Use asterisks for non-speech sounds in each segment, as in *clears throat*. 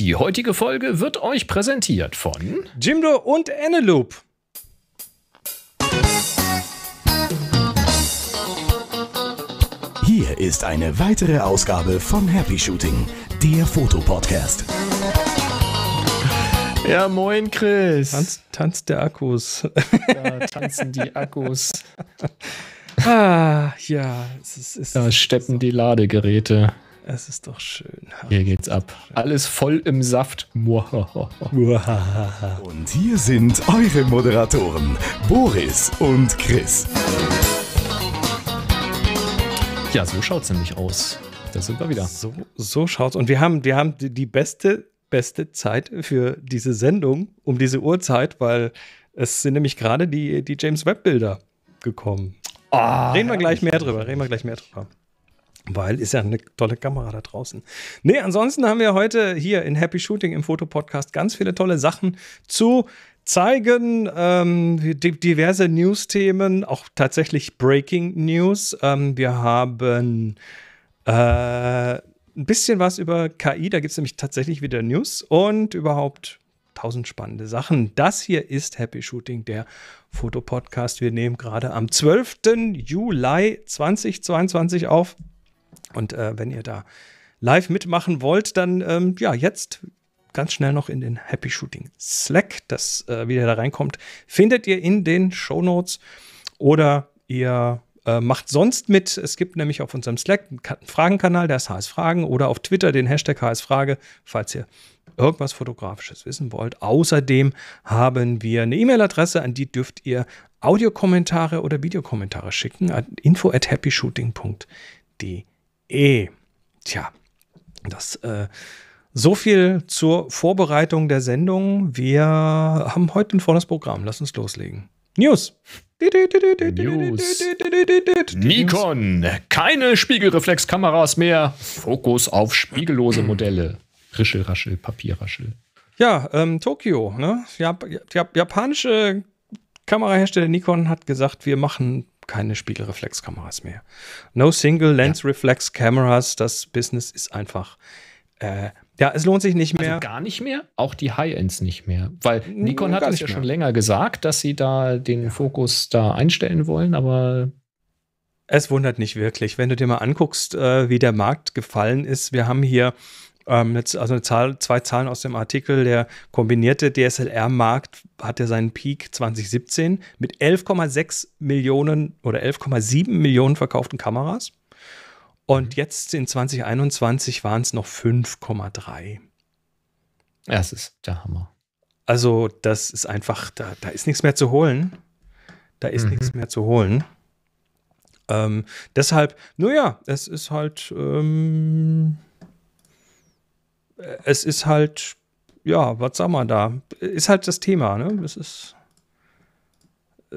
Die heutige Folge wird euch präsentiert von Jimdo und Eneloop. Hier ist eine weitere Ausgabe von Happy Shooting, der Fotopodcast. Ja, moin, Chris. Tanz, Tanz der Akkus. Ja, tanzen die Akkus. *laughs* Ah, ja. Es ist, es da steppen so. die Ladegeräte. Es ist doch schön. Hier geht's ab. Alles voll im Saft. Und hier sind eure Moderatoren, Boris und Chris. Ja, so schaut's nämlich aus. Da sind wir wieder. So, so schaut's. Und wir haben, wir haben die beste, beste Zeit für diese Sendung um diese Uhrzeit, weil es sind nämlich gerade die, die James Webb-Bilder gekommen. Oh, reden wir gleich mehr drüber. Reden wir gleich mehr drüber. Weil ist ja eine tolle Kamera da draußen. Nee, ansonsten haben wir heute hier in Happy Shooting im Fotopodcast ganz viele tolle Sachen zu zeigen, ähm, diverse News-Themen, auch tatsächlich Breaking News. Ähm, wir haben äh, ein bisschen was über KI, da gibt es nämlich tatsächlich wieder News und überhaupt tausend spannende Sachen. Das hier ist Happy Shooting, der Fotopodcast. Wir nehmen gerade am 12. Juli 2022 auf. Und äh, wenn ihr da live mitmachen wollt, dann ähm, ja, jetzt ganz schnell noch in den Happy Shooting Slack, das äh, wieder da reinkommt, findet ihr in den Show Notes oder ihr äh, macht sonst mit. Es gibt nämlich auf unserem Slack einen Fragenkanal, der ist HS Fragen oder auf Twitter den Hashtag HS Frage, falls ihr irgendwas Fotografisches wissen wollt. Außerdem haben wir eine E-Mail-Adresse, an die dürft ihr Audiokommentare oder Videokommentare schicken an info at happyshooting.de. E. Tja, das äh, so viel zur Vorbereitung der Sendung. Wir haben heute ein volles Programm. Lass uns loslegen. News. News. Nikon, keine Spiegelreflexkameras mehr. Fokus auf spiegellose Modelle. Rischel, raschel, Papierraschel. Ja, ähm, Tokio, ne? Jap japanische Kamerahersteller Nikon hat gesagt, wir machen keine Spiegelreflexkameras mehr. No Single Lens ja. Reflex Cameras, das Business ist einfach. Äh, ja, es lohnt sich nicht also mehr. Also gar nicht mehr? Auch die High-Ends nicht mehr. Weil Nikon hat es ja schon länger gesagt, dass sie da den Fokus da einstellen wollen, aber es wundert nicht wirklich, wenn du dir mal anguckst, äh, wie der Markt gefallen ist. Wir haben hier ähm, also eine Zahl, zwei Zahlen aus dem Artikel. Der kombinierte DSLR-Markt hatte seinen Peak 2017 mit 11,6 Millionen oder 11,7 Millionen verkauften Kameras. Und mhm. jetzt in 2021 waren es noch 5,3. Ja, das ist der Hammer. Also, das ist einfach, da, da ist nichts mehr zu holen. Da ist mhm. nichts mehr zu holen. Ähm, deshalb, naja, es ist halt, ähm, es ist halt, ja, was sag man da? Ist halt das Thema, ne? Es ist. Äh,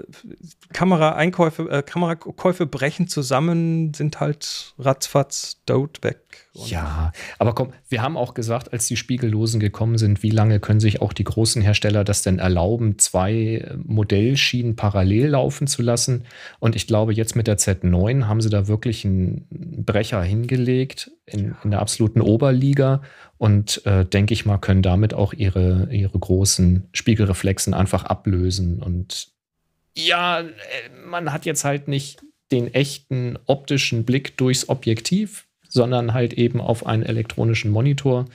Kameraeinkäufe, äh, Kamerakäufe brechen zusammen, sind halt ratzfatz dote weg. ja, aber komm, wir haben auch gesagt, als die Spiegellosen gekommen sind, wie lange können sich auch die großen Hersteller das denn erlauben, zwei äh, Modellschienen parallel laufen zu lassen? Und ich glaube, jetzt mit der Z9 haben sie da wirklich einen Brecher hingelegt in, in der absoluten Oberliga und äh, denke ich mal, können damit auch ihre, ihre großen Spiegelreflexen einfach ablösen und ja, äh, man hat jetzt halt nicht den echten optischen Blick durchs Objektiv, sondern halt eben auf einen elektronischen Monitor.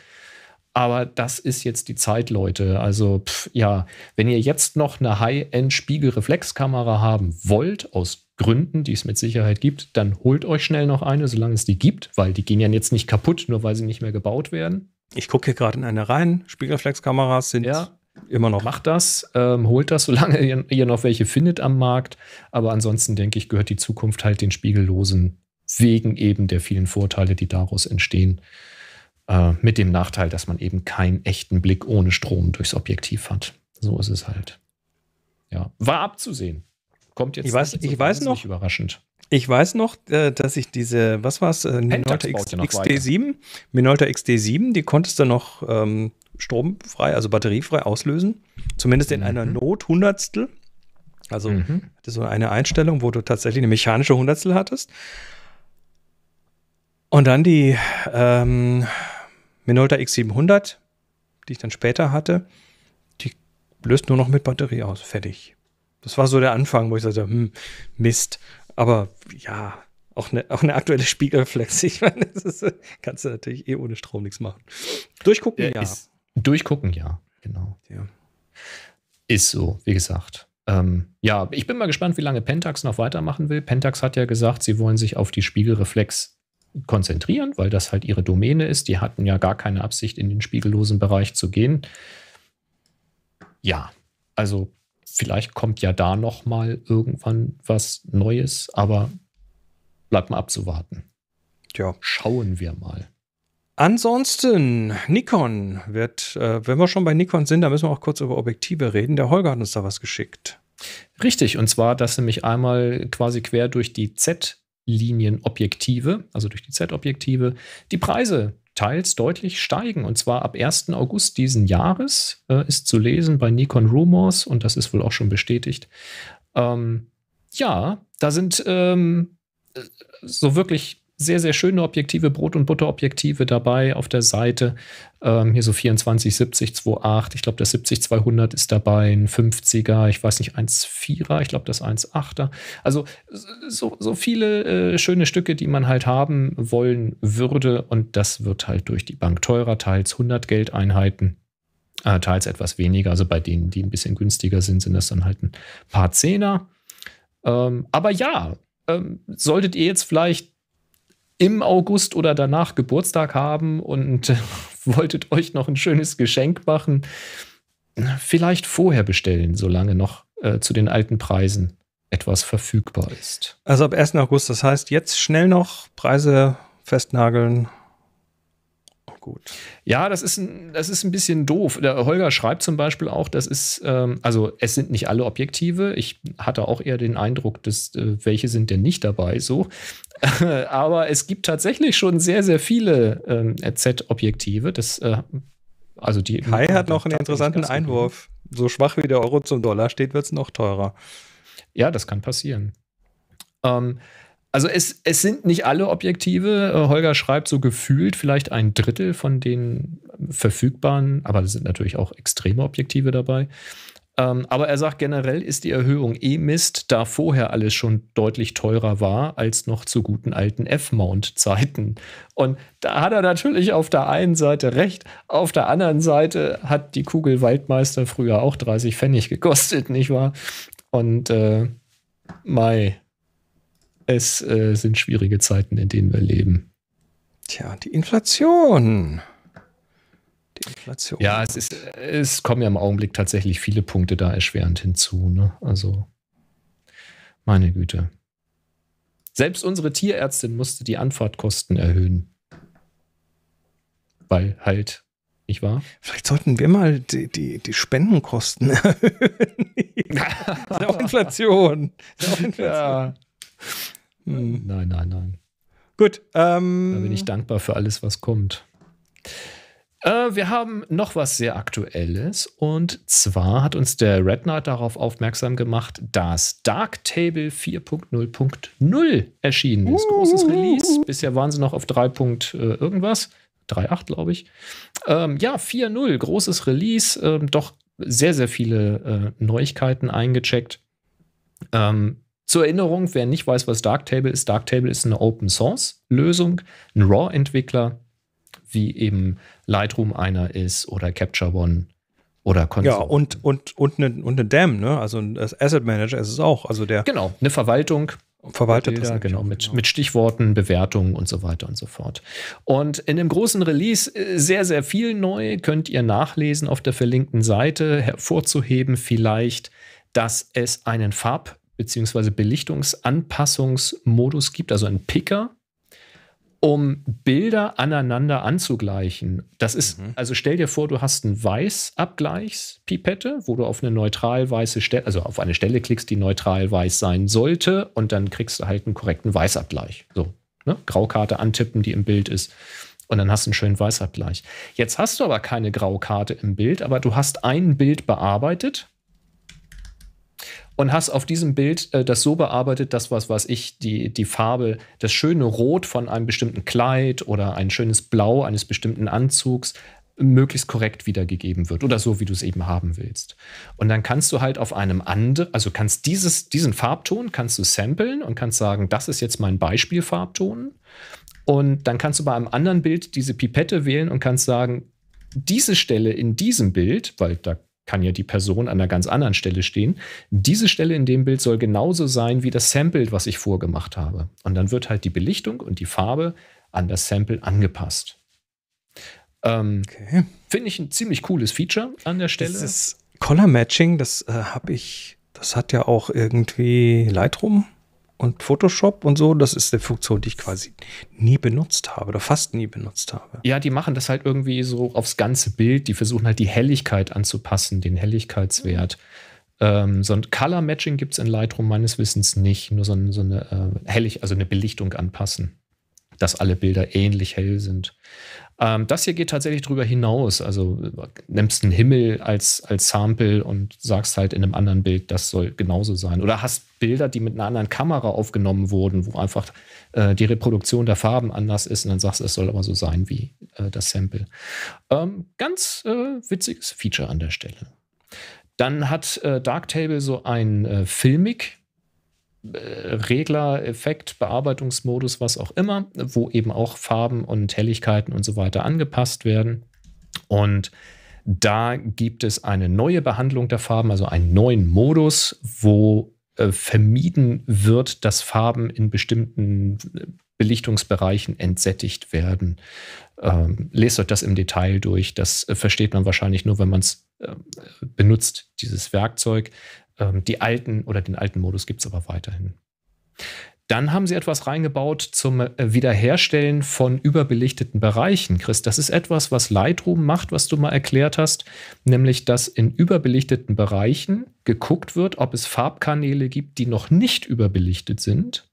Aber das ist jetzt die Zeit, Leute. Also pff, ja, wenn ihr jetzt noch eine High-End-Spiegelreflexkamera haben wollt, aus Gründen, die es mit Sicherheit gibt, dann holt euch schnell noch eine, solange es die gibt, weil die gehen ja jetzt nicht kaputt, nur weil sie nicht mehr gebaut werden. Ich gucke hier gerade in eine rein. Spiegelreflexkameras sind ja immer noch macht das, ähm, holt das, solange *laughs* ihr, ihr, noch welche findet am Markt. Aber ansonsten denke ich, gehört die Zukunft halt den Spiegellosen wegen eben der vielen Vorteile, die daraus entstehen. Äh, mit dem Nachteil, dass man eben keinen echten Blick ohne Strom durchs Objektiv hat. So ist es halt. Ja, war abzusehen. Kommt jetzt ich weiß, nicht, so ich weiß noch, überraschend. Ich weiß noch, äh, dass ich diese, was war es, äh, Minolta XD7, Minolta XD7, die konntest du noch ähm, stromfrei, also batteriefrei auslösen. Zumindest in mhm. einer Nothundertstel. Also mhm. hatte so eine Einstellung, wo du tatsächlich eine mechanische Hundertstel hattest. Und dann die ähm, Minolta X700, die ich dann später hatte, die löst nur noch mit Batterie aus. Fertig. Das war so der Anfang, wo ich sagte, hm, Mist. Aber ja, auch eine, auch eine aktuelle Spiegelreflex. *laughs* Ich meine, das ist, kannst du natürlich eh ohne Strom nichts machen. Durchgucken, der ja. Ist, Durchgucken, ja, genau. Ja. Ist so, wie gesagt. Ähm, ja, ich bin mal gespannt, wie lange Pentax noch weitermachen will. Pentax hat ja gesagt, sie wollen sich auf die Spiegelreflex konzentrieren, weil das halt ihre Domäne ist. Die hatten ja gar keine Absicht, in den spiegellosen Bereich zu gehen. Ja, also vielleicht kommt ja da noch mal irgendwann was Neues, aber bleibt mal abzuwarten. Ja. Schauen wir mal. Ansonsten, Nikon wird, äh, wenn wir schon bei Nikon sind, da müssen wir auch kurz über Objektive reden. Der Holger hat uns da was geschickt. Richtig, und zwar, dass nämlich einmal quasi quer durch die Z-Linien-Objektive, also durch die Z-Objektive, die Preise teils deutlich steigen. Und zwar ab 1. August diesen Jahres äh, ist zu lesen bei Nikon Rumors, und das ist wohl auch schon bestätigt. Ähm, ja, da sind ähm, äh, so wirklich sehr, sehr schöne Objektive, Brot- und Butterobjektive dabei auf der Seite. Ähm, hier so 24, 70, 28. Ich glaube, das 70, 200 ist dabei, ein 50er, ich weiß nicht, 1,4er, ich glaube, das 1,8er. Also so, so viele äh, schöne Stücke, die man halt haben wollen würde. Und das wird halt durch die Bank teurer, teils 100 Geldeinheiten. Äh, teils etwas weniger, also bei denen, die ein bisschen günstiger sind, sind das dann halt ein paar Zehner. Ähm, aber ja, ähm, solltet ihr jetzt vielleicht im August oder danach Geburtstag haben und äh, *laughs* wolltet euch noch ein schönes Geschenk machen, vielleicht vorher bestellen, solange noch äh, zu den alten Preisen etwas verfügbar ist. Also ab 1. August, das heißt jetzt schnell noch Preise festnageln gut. Ja, das ist, ein, das ist ein bisschen doof. Der Holger schreibt zum Beispiel auch, das ist, ähm, also es sind nicht alle Objektive. Ich hatte auch eher den Eindruck, dass äh, welche sind denn nicht dabei, so. *laughs* Aber es gibt tatsächlich schon sehr, sehr viele ähm, Z-Objektive. Das, äh, also die. Kai hat noch einen interessanten Einwurf. So schwach wie der Euro zum Dollar steht, wird es noch teurer. Ja, das kann passieren. Ähm, also es, es sind nicht alle Objektive. Äh, Holger schreibt so gefühlt vielleicht ein Drittel von den verfügbaren, aber es sind natürlich auch extreme Objektive dabei. Ähm, aber er sagt, generell ist die Erhöhung E-Mist, da vorher alles schon deutlich teurer war, als noch zu guten alten F-Mount-Zeiten. Und da hat er natürlich auf der einen Seite recht, auf der anderen Seite hat die Kugel Waldmeister früher auch 30 Pfennig gekostet, nicht wahr? Und äh, Mai es äh, sind schwierige Zeiten, in denen wir leben. Tja, die Inflation. Die Inflation. Ja, es, ist, es kommen ja im Augenblick tatsächlich viele Punkte da erschwerend hinzu. Ne? Also, meine Güte. Selbst unsere Tierärztin musste die Anfahrtkosten erhöhen. Weil halt, nicht wahr? Vielleicht sollten wir mal die, die, die Spendenkosten *laughs* erhöhen. *laughs* ist Inflation. Ist auch Inflation. Ja. Hm. Nein, nein, nein. Gut. Ähm, da bin ich dankbar für alles, was kommt. Äh, wir haben noch was sehr Aktuelles und zwar hat uns der Red Knight darauf aufmerksam gemacht, dass Darktable 4.0.0 erschienen ist. Uh. Großes Release. Bisher waren sie noch auf 3. Äh, irgendwas. 3.8, glaube ich. Ähm, ja, 4.0, großes Release. Ähm, doch sehr, sehr viele äh, Neuigkeiten eingecheckt. Ähm, zur Erinnerung, wer nicht weiß, was Darktable ist, Darktable ist eine Open Source Lösung. Ein RAW-Entwickler, wie eben Lightroom einer ist oder Capture One oder Konsole. Ja, und, und, und eine, und eine DAM, ne? also ein Asset Manager ist es auch. Also der genau, eine Verwaltung. Verwaltet jeder, das genau, mit, genau. mit Stichworten, Bewertungen und so weiter und so fort. Und in dem großen Release äh, sehr, sehr viel neu könnt ihr nachlesen auf der verlinkten Seite, hervorzuheben vielleicht, dass es einen Farb- beziehungsweise Belichtungsanpassungsmodus gibt, also einen Picker, um Bilder aneinander anzugleichen. Das ist, mhm. also stell dir vor, du hast ein Weißabgleichspipette, wo du auf eine neutral weiße Stelle, also auf eine Stelle klickst, die neutral weiß sein sollte, und dann kriegst du halt einen korrekten Weißabgleich. So, ne? Graukarte antippen, die im Bild ist. Und dann hast du einen schönen Weißabgleich. Jetzt hast du aber keine Graukarte im Bild, aber du hast ein Bild bearbeitet und hast auf diesem Bild äh, das so bearbeitet, dass was, was ich, die, die Farbe, das schöne Rot von einem bestimmten Kleid oder ein schönes Blau eines bestimmten Anzugs möglichst korrekt wiedergegeben wird oder so, wie du es eben haben willst. Und dann kannst du halt auf einem anderen, also kannst dieses, diesen Farbton kannst du samplen und kannst sagen, das ist jetzt mein Beispielfarbton. Und dann kannst du bei einem anderen Bild diese Pipette wählen und kannst sagen, diese Stelle in diesem Bild, weil da kann ja die Person an einer ganz anderen Stelle stehen. Diese Stelle in dem Bild soll genauso sein wie das Sample, was ich vorgemacht habe. Und dann wird halt die Belichtung und die Farbe an das Sample angepasst. Ähm, okay. Finde ich ein ziemlich cooles Feature an der Stelle. Das Color Matching, das äh, habe ich, das hat ja auch irgendwie Lightroom und Photoshop und so, das ist eine Funktion, die ich quasi nie benutzt habe oder fast nie benutzt habe. Ja, die machen das halt irgendwie so aufs ganze Bild. Die versuchen halt die Helligkeit anzupassen, den Helligkeitswert. Ähm, so ein Color Matching gibt es in Lightroom meines Wissens nicht. Nur so, ein, so eine äh, Hellig, also eine Belichtung anpassen, dass alle Bilder ähnlich hell sind. Ähm, das hier geht tatsächlich drüber hinaus. Also nimmst einen Himmel als, als Sample und sagst halt in einem anderen Bild, das soll genauso sein. Oder hast Bilder, die mit einer anderen Kamera aufgenommen wurden, wo einfach äh, die Reproduktion der Farben anders ist und dann sagst, es soll aber so sein wie äh, das Sample. Ähm, ganz äh, witziges Feature an der Stelle. Dann hat äh, Darktable so ein äh, Filmic Regler, Effekt, Bearbeitungsmodus, was auch immer, wo eben auch Farben und Helligkeiten und so weiter angepasst werden. Und da gibt es eine neue Behandlung der Farben, also einen neuen Modus, wo äh, vermieden wird, dass Farben in bestimmten äh, Belichtungsbereichen entsättigt werden. Ähm, lest euch das im Detail durch. Das äh, versteht man wahrscheinlich nur, wenn man es äh, benutzt, dieses Werkzeug. Ähm, die alten oder den alten Modus gibt es aber weiterhin. Dann haben sie etwas reingebaut zum äh, Wiederherstellen von überbelichteten Bereichen. Chris, das ist etwas, was Lightroom macht, was du mal erklärt hast, nämlich dass in überbelichteten Bereichen geguckt wird, ob es Farbkanäle gibt, die noch nicht überbelichtet sind.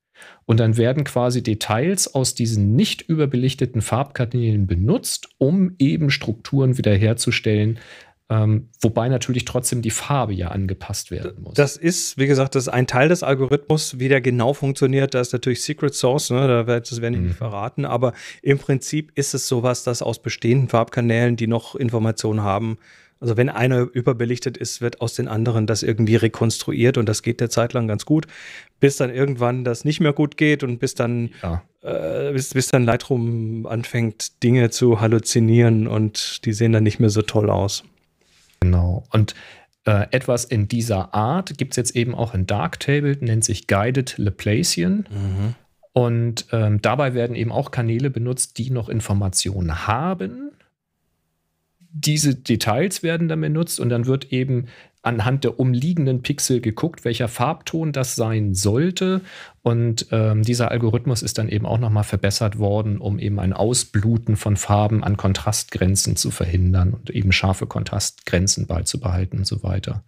Und dann werden quasi Details aus diesen nicht überbelichteten Farbkanälen benutzt, um eben Strukturen wiederherzustellen, ähm, wobei natürlich trotzdem die Farbe ja angepasst werden muss. Das ist, wie gesagt, das ist ein Teil des Algorithmus, wie der genau funktioniert. Da ist natürlich Secret Source, ne? da wird, das werden die mhm. nicht verraten, aber im Prinzip ist es sowas, dass aus bestehenden Farbkanälen, die noch Informationen haben, also wenn einer überbelichtet ist, wird aus den anderen das irgendwie rekonstruiert und das geht der Zeit lang ganz gut, bis dann irgendwann das nicht mehr gut geht und bis dann, ja. äh, bis, bis dann Lightroom anfängt, Dinge zu halluzinieren und die sehen dann nicht mehr so toll aus. Genau. Und äh, etwas in dieser Art gibt es jetzt eben auch in Darktable, nennt sich Guided Laplacian. Mhm. Und ähm, dabei werden eben auch Kanäle benutzt, die noch Informationen haben. Diese Details werden dann benutzt und dann wird eben anhand der umliegenden Pixel geguckt, welcher Farbton das sein sollte. Und ähm, dieser Algorithmus ist dann eben auch nochmal verbessert worden, um eben ein Ausbluten von Farben an Kontrastgrenzen zu verhindern und eben scharfe Kontrastgrenzen beizubehalten und so weiter.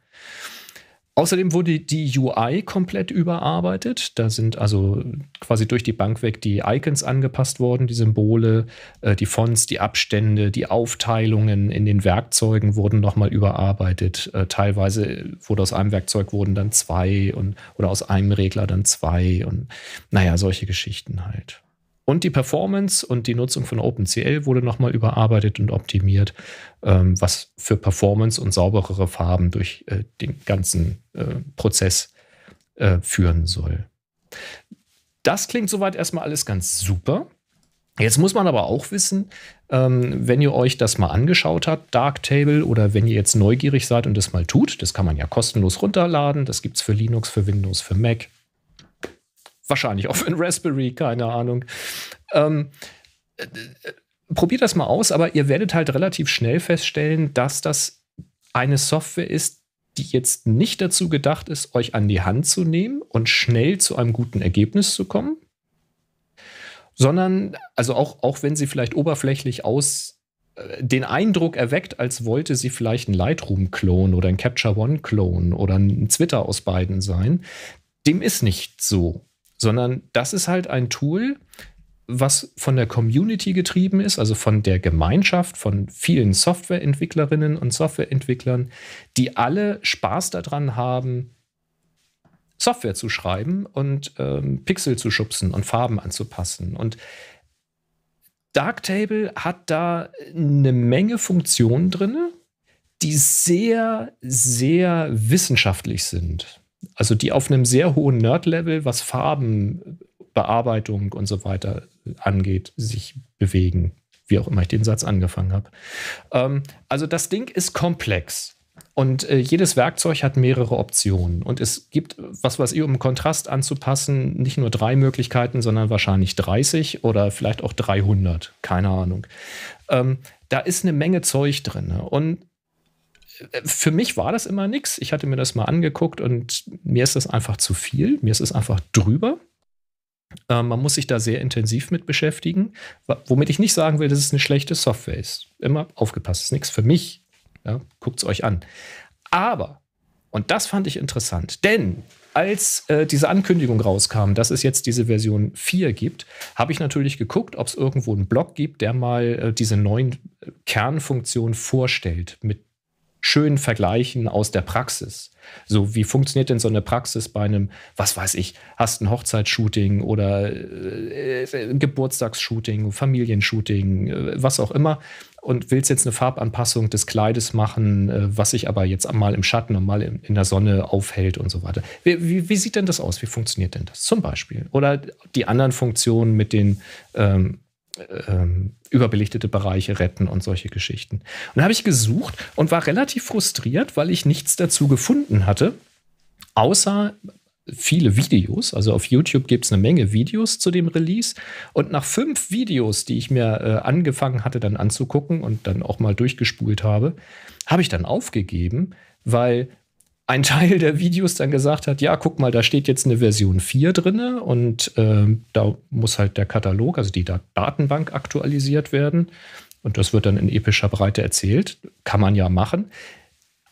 Außerdem wurde die UI komplett überarbeitet. Da sind also quasi durch die Bank weg die Icons angepasst worden, die Symbole, äh, die Fonts, die Abstände, die Aufteilungen in den Werkzeugen wurden nochmal überarbeitet. Äh, teilweise wurde aus einem Werkzeug wurden dann zwei und, oder aus einem Regler dann zwei und naja, solche Geschichten halt. Und die Performance und die Nutzung von OpenCL wurde nochmal überarbeitet und optimiert, ähm, was für Performance und sauberere Farben durch äh, den ganzen äh, Prozess äh, führen soll. Das klingt soweit erstmal alles ganz super. Jetzt muss man aber auch wissen, ähm, wenn ihr euch das mal angeschaut habt, Darktable, oder wenn ihr jetzt neugierig seid und das mal tut, das kann man ja kostenlos runterladen, das gibt es für Linux, für Windows, für Mac, Wahrscheinlich auf ein Raspberry, keine Ahnung. Ähm, äh, probiert das mal aus, aber ihr werdet halt relativ schnell feststellen, dass das eine Software ist, die jetzt nicht dazu gedacht ist, euch an die Hand zu nehmen und schnell zu einem guten Ergebnis zu kommen, sondern, also auch, auch wenn sie vielleicht oberflächlich aus äh, den Eindruck erweckt, als wollte sie vielleicht ein Lightroom-Klon oder ein Capture One-Klon oder ein Twitter aus beiden sein, dem ist nicht so sondern das ist halt ein Tool, was von der Community getrieben ist, also von der Gemeinschaft, von vielen Softwareentwicklerinnen und Softwareentwicklern, die alle Spaß daran haben, Software zu schreiben und ähm, Pixel zu schubsen und Farben anzupassen. Und Darktable hat da eine Menge Funktionen drin, die sehr, sehr wissenschaftlich sind. Also die auf einem sehr hohen Nerd-Level, was Farben, Bearbeitung und so weiter angeht, sich bewegen. Wie auch immer ich den Satz angefangen habe. Ähm, also das Ding ist komplex. Und äh, jedes Werkzeug hat mehrere Optionen. Und es gibt, was weiß ich, um Kontrast anzupassen, nicht nur drei Möglichkeiten, sondern wahrscheinlich 30 oder vielleicht auch 300. Keine Ahnung. Ähm, da ist eine Menge Zeug drin. Ne? Und für mich war das immer nichts. Ich hatte mir das mal angeguckt und mir ist das einfach zu viel. Mir ist es einfach drüber. Ähm, man muss sich da sehr intensiv mit beschäftigen, womit ich nicht sagen will, dass es eine schlechte Software ist. Immer aufgepasst, ist nichts für mich. Ja, Guckt es euch an. Aber, und das fand ich interessant, denn als äh, diese Ankündigung rauskam, dass es jetzt diese Version 4 gibt, habe ich natürlich geguckt, ob es irgendwo einen Blog gibt, der mal äh, diese neuen äh, Kernfunktionen vorstellt, mit schön vergleichen aus der Praxis. So, wie funktioniert denn so eine Praxis bei einem, was weiß ich, hast ein Hochzeitsshooting oder äh, äh, Geburtstagsshooting, Familienshooting, äh, was auch immer und willst jetzt eine Farbanpassung des Kleides machen, äh, was sich aber jetzt mal im Schatten und mal in, in der Sonne aufhält und so weiter. Wie, wie, wie, sieht denn das aus? Wie funktioniert denn das zum Beispiel? Oder die anderen Funktionen mit den ähm, ähm, überbelichtete Bereiche retten und solche Geschichten. Und da habe ich gesucht und war relativ frustriert, weil ich nichts dazu gefunden hatte, außer viele Videos. Also auf YouTube gibt es eine Menge Videos zu dem Release. Und nach fünf Videos, die ich mir äh, angefangen hatte, dann anzugucken und dann auch mal durchgespult habe, habe ich dann aufgegeben, weil ein *laughs* Teil der Videos dann gesagt hat, ja, guck mal, da steht jetzt eine Version 4 drin und äh, da muss halt der Katalog, also die Datenbank aktualisiert werden. Und das wird dann in epischer Breite erzählt. Kann man ja machen.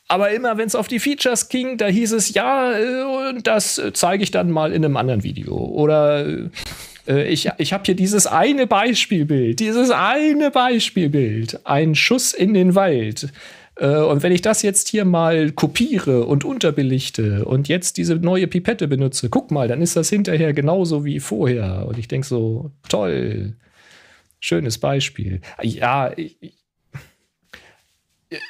Aber immer, wenn es auf die Features ging, da hieß es, ja, äh, das äh, zeige ich dann mal in einem anderen Video. Oder äh, äh ich, ich habe hier dieses eine Beispielbild, dieses eine Beispielbild, ein Schuss in den Wald äh, und wenn ich das jetzt hier mal kopiere und unterbelichte und jetzt diese neue Pipette benutze, guck mal, dann ist das hinterher genauso wie vorher. Und ich denke so, toll. Schönes Beispiel. Ja, ich,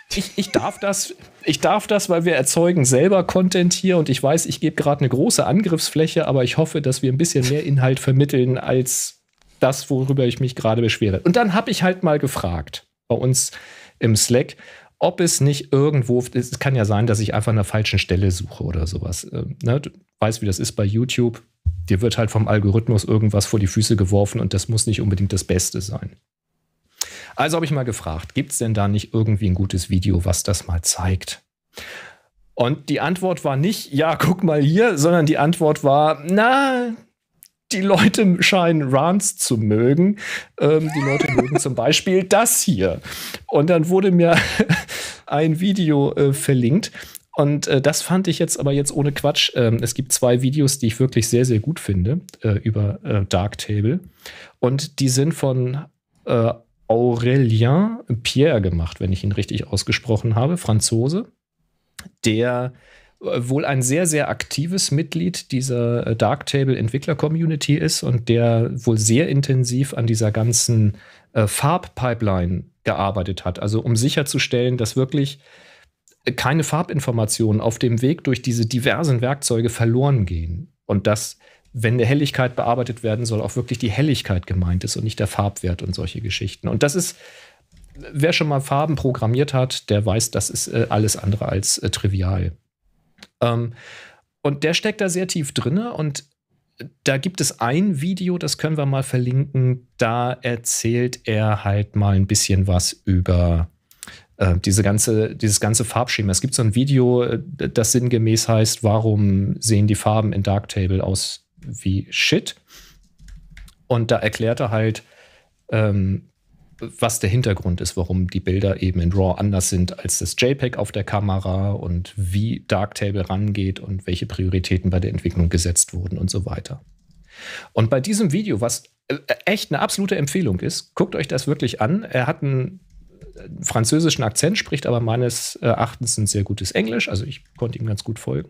ich, ich, darf das, ich darf das, weil wir erzeugen selber Content hier und ich weiß, ich gebe gerade eine große Angriffsfläche, aber ich hoffe, dass wir ein bisschen mehr Inhalt vermitteln als das, worüber ich mich gerade beschwere. Und dann habe ich halt mal gefragt bei uns im Slack, ob es nicht irgendwo, es kann ja sein, dass ich einfach an der falschen Stelle suche oder sowas. Ähm, ne? Du weißt, wie das ist bei YouTube. Dir wird halt vom Algorithmus irgendwas vor die Füße geworfen und das muss nicht unbedingt das Beste sein. Also habe ich mal gefragt, gibt es denn da nicht irgendwie ein gutes Video, was das mal zeigt? Und die Antwort war nicht, ja, guck mal hier, sondern die Antwort war, na, die Leute scheinen Rants zu mögen. Ähm, die Leute mögen zum Beispiel das hier. Und dann wurde mir *laughs* ein Video äh, verlinkt. Und äh, das fand ich jetzt aber jetzt ohne Quatsch. Ähm, es gibt zwei Videos, die ich wirklich sehr, sehr gut finde äh, über äh, Darktable. Und die sind von äh, Aurelien Pierre gemacht, wenn ich ihn richtig ausgesprochen habe, Franzose, der wohl ein sehr, sehr aktives Mitglied dieser äh, Darktable-Entwickler-Community ist und der wohl sehr intensiv an dieser ganzen äh, Farbpipeline gearbeitet hat. Also um sicherzustellen, dass wirklich keine Farbinformationen auf dem Weg durch diese diversen Werkzeuge verloren gehen. Und dass, wenn eine Helligkeit bearbeitet werden soll, auch wirklich die Helligkeit gemeint ist und nicht der Farbwert und solche Geschichten. Und das ist wer schon mal Farben programmiert hat, der weiß, das ist äh, alles andere als äh, trivial. Ähm, und der steckt da sehr tief drin und äh, da gibt es ein Video, das können wir mal verlinken. Da erzählt er halt mal ein bisschen was über äh, diese ganze, dieses ganze Farbschema. Es gibt so ein Video, äh, das sinngemäß heißt, warum sehen die Farben in Darktable aus wie Shit? Und da erklärt er halt, ähm, was der Hintergrund ist, warum die Bilder eben in RAW anders sind als das JPEG auf der Kamera und wie Darktable rangeht und welche Prioritäten bei der Entwicklung gesetzt wurden und so weiter. Und bei diesem Video, was äh, echt eine absolute Empfehlung ist, guckt euch das wirklich an. Er hat einen äh, französischen Akzent, spricht aber meines äh, Erachtens ein sehr gutes Englisch, also ich konnte ihm ganz gut folgen.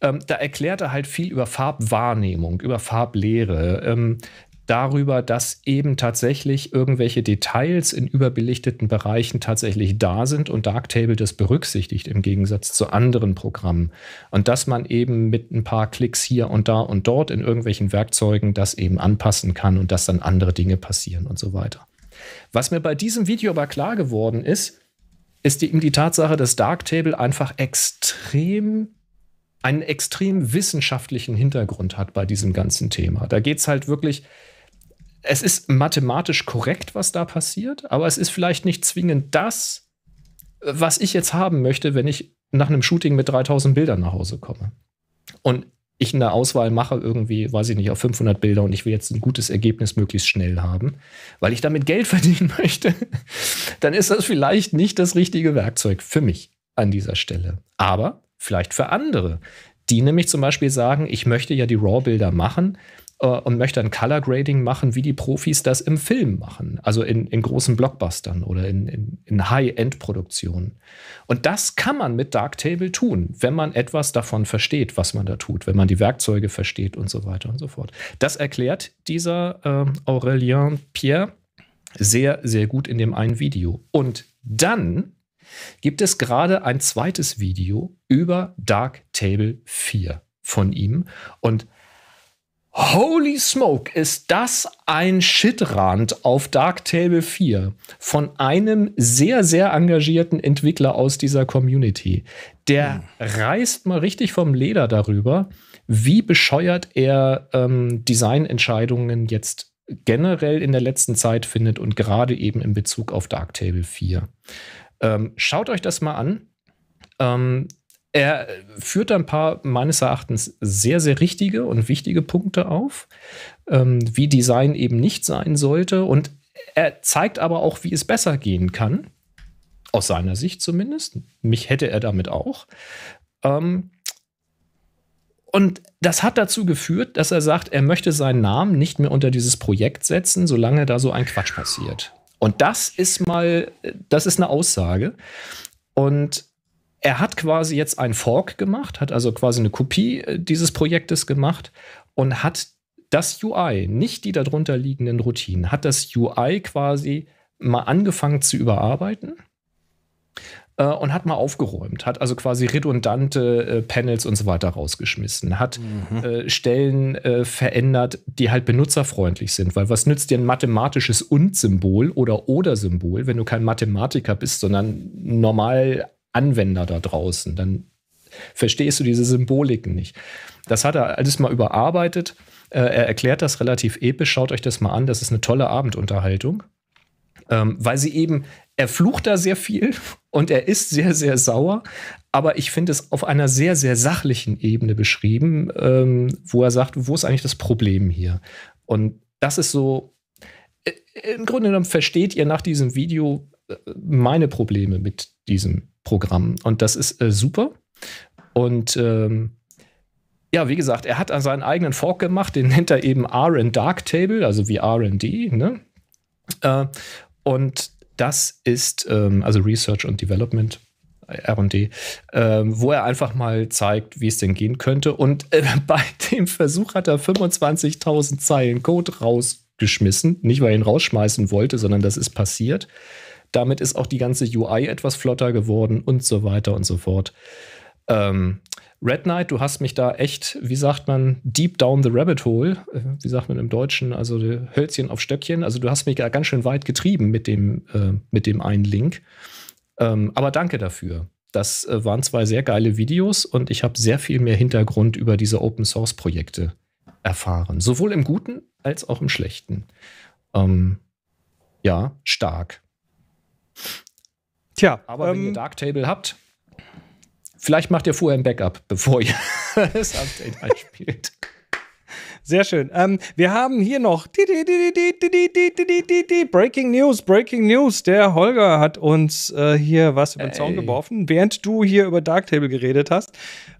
Ähm, da erklärt er halt viel über Farbwahrnehmung, über Farblehre, ähm, darüber, dass eben tatsächlich irgendwelche Details in überbelichteten Bereichen tatsächlich da sind und Darktable das berücksichtigt im Gegensatz zu anderen Programmen. Und dass man eben mit ein paar Klicks hier und da und dort in irgendwelchen Werkzeugen das eben anpassen kann und dass dann andere Dinge passieren und so weiter. Was mir bei diesem Video aber klar geworden ist, ist eben die Tatsache, dass Darktable einfach extrem einen extrem wissenschaftlichen Hintergrund hat bei diesem ganzen Thema. Da geht es halt wirklich es ist mathematisch korrekt, was da passiert, aber es ist vielleicht nicht zwingend das, was ich jetzt haben möchte, wenn ich nach einem Shooting mit 3000 Bildern nach Hause komme. Und ich eine Auswahl mache irgendwie, weiß ich nicht, auf 500 Bilder und ich will jetzt ein gutes Ergebnis möglichst schnell haben, weil ich damit Geld *laughs* verdienen möchte, dann ist das vielleicht nicht das richtige Werkzeug für mich an dieser Stelle. Aber vielleicht für andere, die nämlich zum Beispiel sagen, ich möchte ja die RAW-Bilder machen, äh, und möchte ein Color Grading machen, wie die Profis das im Film machen, also in, in großen Blockbustern oder in, in, in High-End-Produktionen. Und das kann man mit Darktable tun, wenn man etwas davon versteht, was man da tut, wenn man die Werkzeuge versteht und so weiter und so fort. Das erklärt dieser äh, Aurelien Pierre sehr, sehr gut in dem einen Video. Und dann gibt es gerade ein zweites Video über Darktable 4 von ihm. Und Holy Smoke, ist das ein Shitrand auf Darktable 4 von einem sehr, sehr engagierten Entwickler aus dieser Community. Der hm. reißt mal richtig vom Leder darüber, wie bescheuert er ähm, Designentscheidungen jetzt generell in der letzten Zeit findet und gerade eben in Bezug auf Darktable 4. Ähm, schaut euch das mal an. Ähm, er führt ein paar meines Erachtens sehr, sehr richtige und wichtige Punkte auf, ähm, wie Design eben nicht sein sollte. Und er zeigt aber auch, wie es besser gehen kann. Aus seiner Sicht zumindest. Mich hätte er damit auch. Ähm, und das hat dazu geführt, dass er sagt, er möchte seinen Namen nicht mehr unter dieses Projekt setzen, solange da so ein Quatsch passiert. Und das ist mal, das ist eine Aussage. Und er hat quasi jetzt einen Fork gemacht, hat also quasi eine Kopie äh, dieses Projektes gemacht und hat das UI, nicht die darunter liegenden Routinen, hat das UI quasi mal angefangen zu überarbeiten äh, und hat mal aufgeräumt, hat also quasi redundante äh, Panels und so weiter rausgeschmissen, hat mhm. äh, Stellen äh, verändert, die halt benutzerfreundlich sind, weil was nützt dir ein mathematisches Und-Symbol oder Oder-Symbol, wenn du kein Mathematiker bist, sondern normal Anwender da draußen. Dann verstehst du diese Symboliken nicht. Das hat er alles mal überarbeitet. Äh, er erklärt das relativ episch. Schaut euch das mal an. Das ist eine tolle Abendunterhaltung, ähm, weil sie eben, er flucht da sehr viel *laughs* und er ist sehr, sehr sauer. Aber ich finde es auf einer sehr, sehr sachlichen Ebene beschrieben, ähm, wo er sagt, wo ist eigentlich das Problem hier? Und das ist so, äh, im Grunde genommen versteht ihr nach diesem Video äh, meine Probleme mit diesem Programm. Und das ist äh, super. Und ähm, ja, wie gesagt, er hat seinen eigenen Fork gemacht, den nennt er eben RN Dark Table, also wie RD. Ne? Äh, und das ist ähm, also Research und Development. RD, äh, wo er einfach mal zeigt, wie es denn gehen könnte. Und äh, *laughs* bei dem Versuch hat er 25.000 Zeilen Code rausgeschmissen. Nicht, weil er ihn rausschmeißen wollte, sondern das ist passiert. Damit ist auch die ganze UI etwas flotter geworden und so weiter und so fort. Ähm, Red Knight, du hast mich da echt, wie sagt man, deep down the rabbit hole, äh, wie sagt man im Deutschen, also Hölzchen auf Stöckchen. Also du hast mich da ganz schön weit getrieben mit dem, äh, mit dem einen Link. Ähm, aber danke dafür. Das äh, waren zwei sehr geile Videos und ich habe sehr viel mehr Hintergrund über diese Open Source Projekte erfahren. Sowohl im Guten als auch im Schlechten. Ähm, ja, stark. Tja. Aber ähm, wenn ihr Darktable habt, vielleicht macht ihr vorher ein Backup, bevor ihr das Update einspielt. Sehr schön. Ähm, wir haben hier noch Breaking News, Breaking News. Der Holger hat uns äh, hier was über den Zaun geworfen, während du hier über Darktable geredet hast.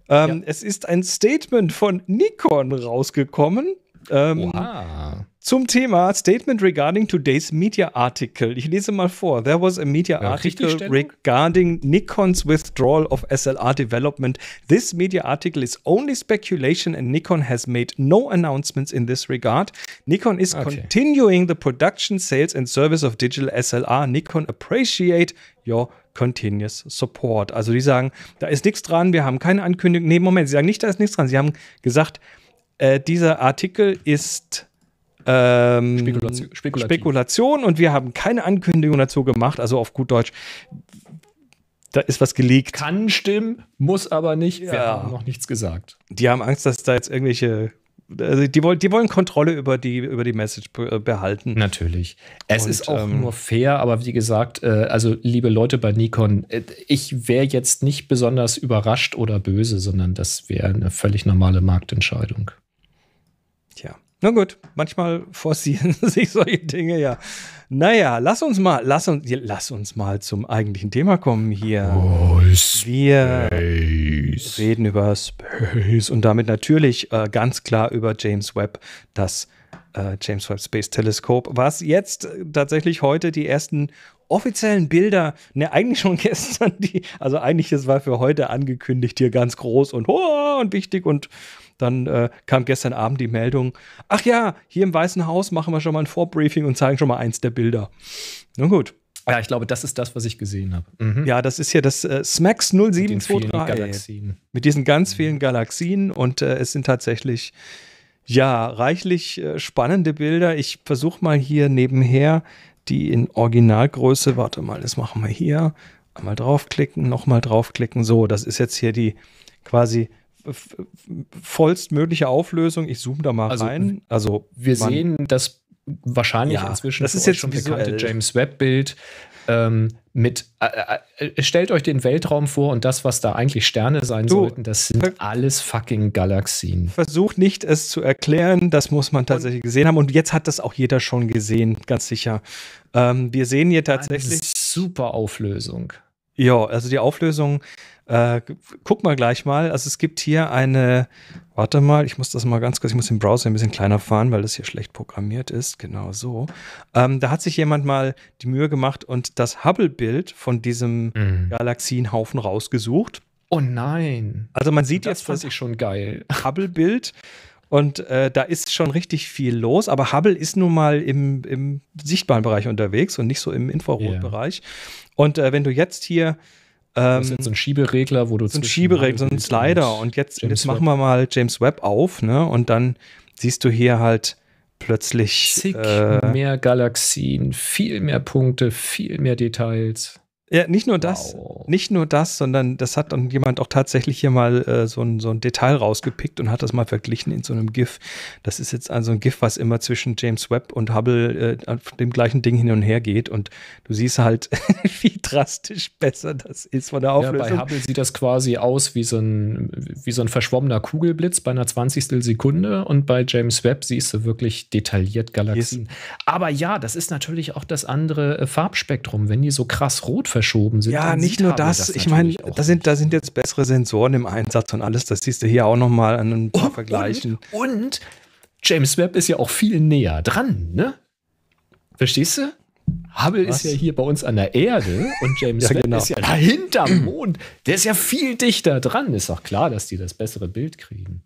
Ähm, ja. Es ist ein Statement von Nikon rausgekommen. Ähm, Oha. Zum Thema Statement regarding today's media article. Ich lese mal vor. There was a media ja, article regarding Nikon's withdrawal of SLR development. This media article is only speculation and Nikon has made no announcements in this regard. Nikon is okay. continuing the production, sales and service of digital SLR. Nikon appreciate your continuous support. Also die sagen, da ist nichts dran, wir haben keine Ankündigung. Nee, Moment, sie sagen nicht, da ist nichts dran. Sie haben gesagt, äh, dieser Artikel ist ähm, Spekulation. Spekulation und wir haben keine Ankündigung dazu gemacht, also auf gut Deutsch. Da ist was gelegt. Kann stimmen, muss aber nicht. Ja. Wir haben noch nichts gesagt. Die haben Angst, dass da jetzt irgendwelche also die, wollen, die wollen Kontrolle über die, über die Message äh, behalten. Natürlich. Es und, ist auch ähm, nur fair, aber wie gesagt, äh, also liebe Leute bei Nikon, äh, ich wäre jetzt nicht besonders überrascht oder böse, sondern das wäre eine völlig normale Marktentscheidung. Tja. Na gut, manchmal *laughs* forcieren sich solche Dinge ja. Naja, lass uns mal, lass uns, lass uns mal zum eigentlichen Thema kommen hier. Oh, Wir reden über Space und damit natürlich äh, ganz klar über James Webb, das äh, James Webb Space Telescope, was jetzt äh, tatsächlich heute die ersten offiziellen Bilder, ne, eigentlich schon *laughs* gestern, die, also eigentlich, das war für heute angekündigt hier ganz groß und, oh, und wichtig und dann äh, kam gestern Abend die Meldung, ach ja, hier im Weißen Haus machen wir schon mal ein Vorbriefing und zeigen schon mal eins der Bilder. Nun gut. Ja, ich glaube, das ist das, was ich gesehen habe. Mhm. Ja, das ist hier das äh, Smacks 0723. Mit, mit diesen ganz mhm. vielen Galaxien und äh, es sind tatsächlich ja reichlich äh, spannende Bilder. Ich versuche mal hier nebenher die in Originalgröße. Warte mal, das machen wir hier. Einmal draufklicken, nochmal draufklicken. So, das ist jetzt hier die quasi vollstmögliche Auflösung. Ich zoome da mal also, rein. Also wir sehen das wahrscheinlich ja, inzwischen das ist jetzt schon bekannte James Webb Bild ähm, mit äh, äh, äh, stellt euch den Weltraum vor und das was da eigentlich Sterne sein du, sollten, das sind alles fucking Galaxien. Versucht nicht es zu erklären, das muss man tatsächlich und, gesehen haben und jetzt hat das auch jeder schon gesehen, ganz sicher. Ähm, wir sehen hier tatsächlich Eine super Auflösung. Ja, also die Auflösung äh, guck mal gleich mal. Also es gibt hier eine, warte mal, ich muss das mal ganz kurz, ich muss den Browser ein bisschen kleiner fahren, weil das hier schlecht programmiert ist. Genau so. Ähm, da hat sich jemand mal die Mühe gemacht und das Hubble-Bild von diesem mhm. Galaxienhaufen rausgesucht. Oh nein. Also man sieht das jetzt fand das ich schon geil. *laughs* Hubble-Bild. Und äh, da ist schon richtig viel los, aber Hubble ist nun mal im, im sichtbaren Bereich unterwegs und nicht so im Infrarotbereich. Yeah. Und äh, wenn du jetzt hier ähm, das ist jetzt so ein Schieberegler, wo du so ein Schieberegler, so ein Slider. Und jetzt, jetzt machen wir mal James Webb auf, ne? Und dann siehst du hier halt plötzlich zig äh, mehr Galaxien, viel mehr Punkte, viel mehr Details. Ja, nicht nur das, wow. nicht nur das, sondern das hat dann jemand auch tatsächlich hier mal äh, so, ein, so ein Detail rausgepickt und hat das mal verglichen in so einem GIF. Das ist jetzt also ein GIF, was immer zwischen James Webb und Hubble äh, auf dem gleichen Ding hin und her geht und du siehst halt, *laughs* wie drastisch besser das ist von der Auflösung. Ja, bei Hubble sieht das quasi aus wie so ein, wie so ein verschwommener Kugelblitz bei einer zwanzigstel Sekunde und bei James Webb siehst du wirklich detailliert Galaxien. Yes. Aber ja, das ist natürlich auch das andere äh, Farbspektrum, wenn die so krass rot verschwimmen verschoben sind. Ja, nicht nur das. das ich meine, da sind, da sind jetzt bessere Sensoren im Einsatz und alles. Das siehst du hier auch noch mal an ein paar und, Vergleichen. Und, und James Webb ist ja auch viel näher dran, ne? Verstehst du? Hubble Was? ist ja hier bei uns an der Erde und James *laughs* ja, Webb genau. ist ja dahinter am Mond. Der ist ja viel dichter dran. Ist doch klar, dass die das bessere Bild kriegen.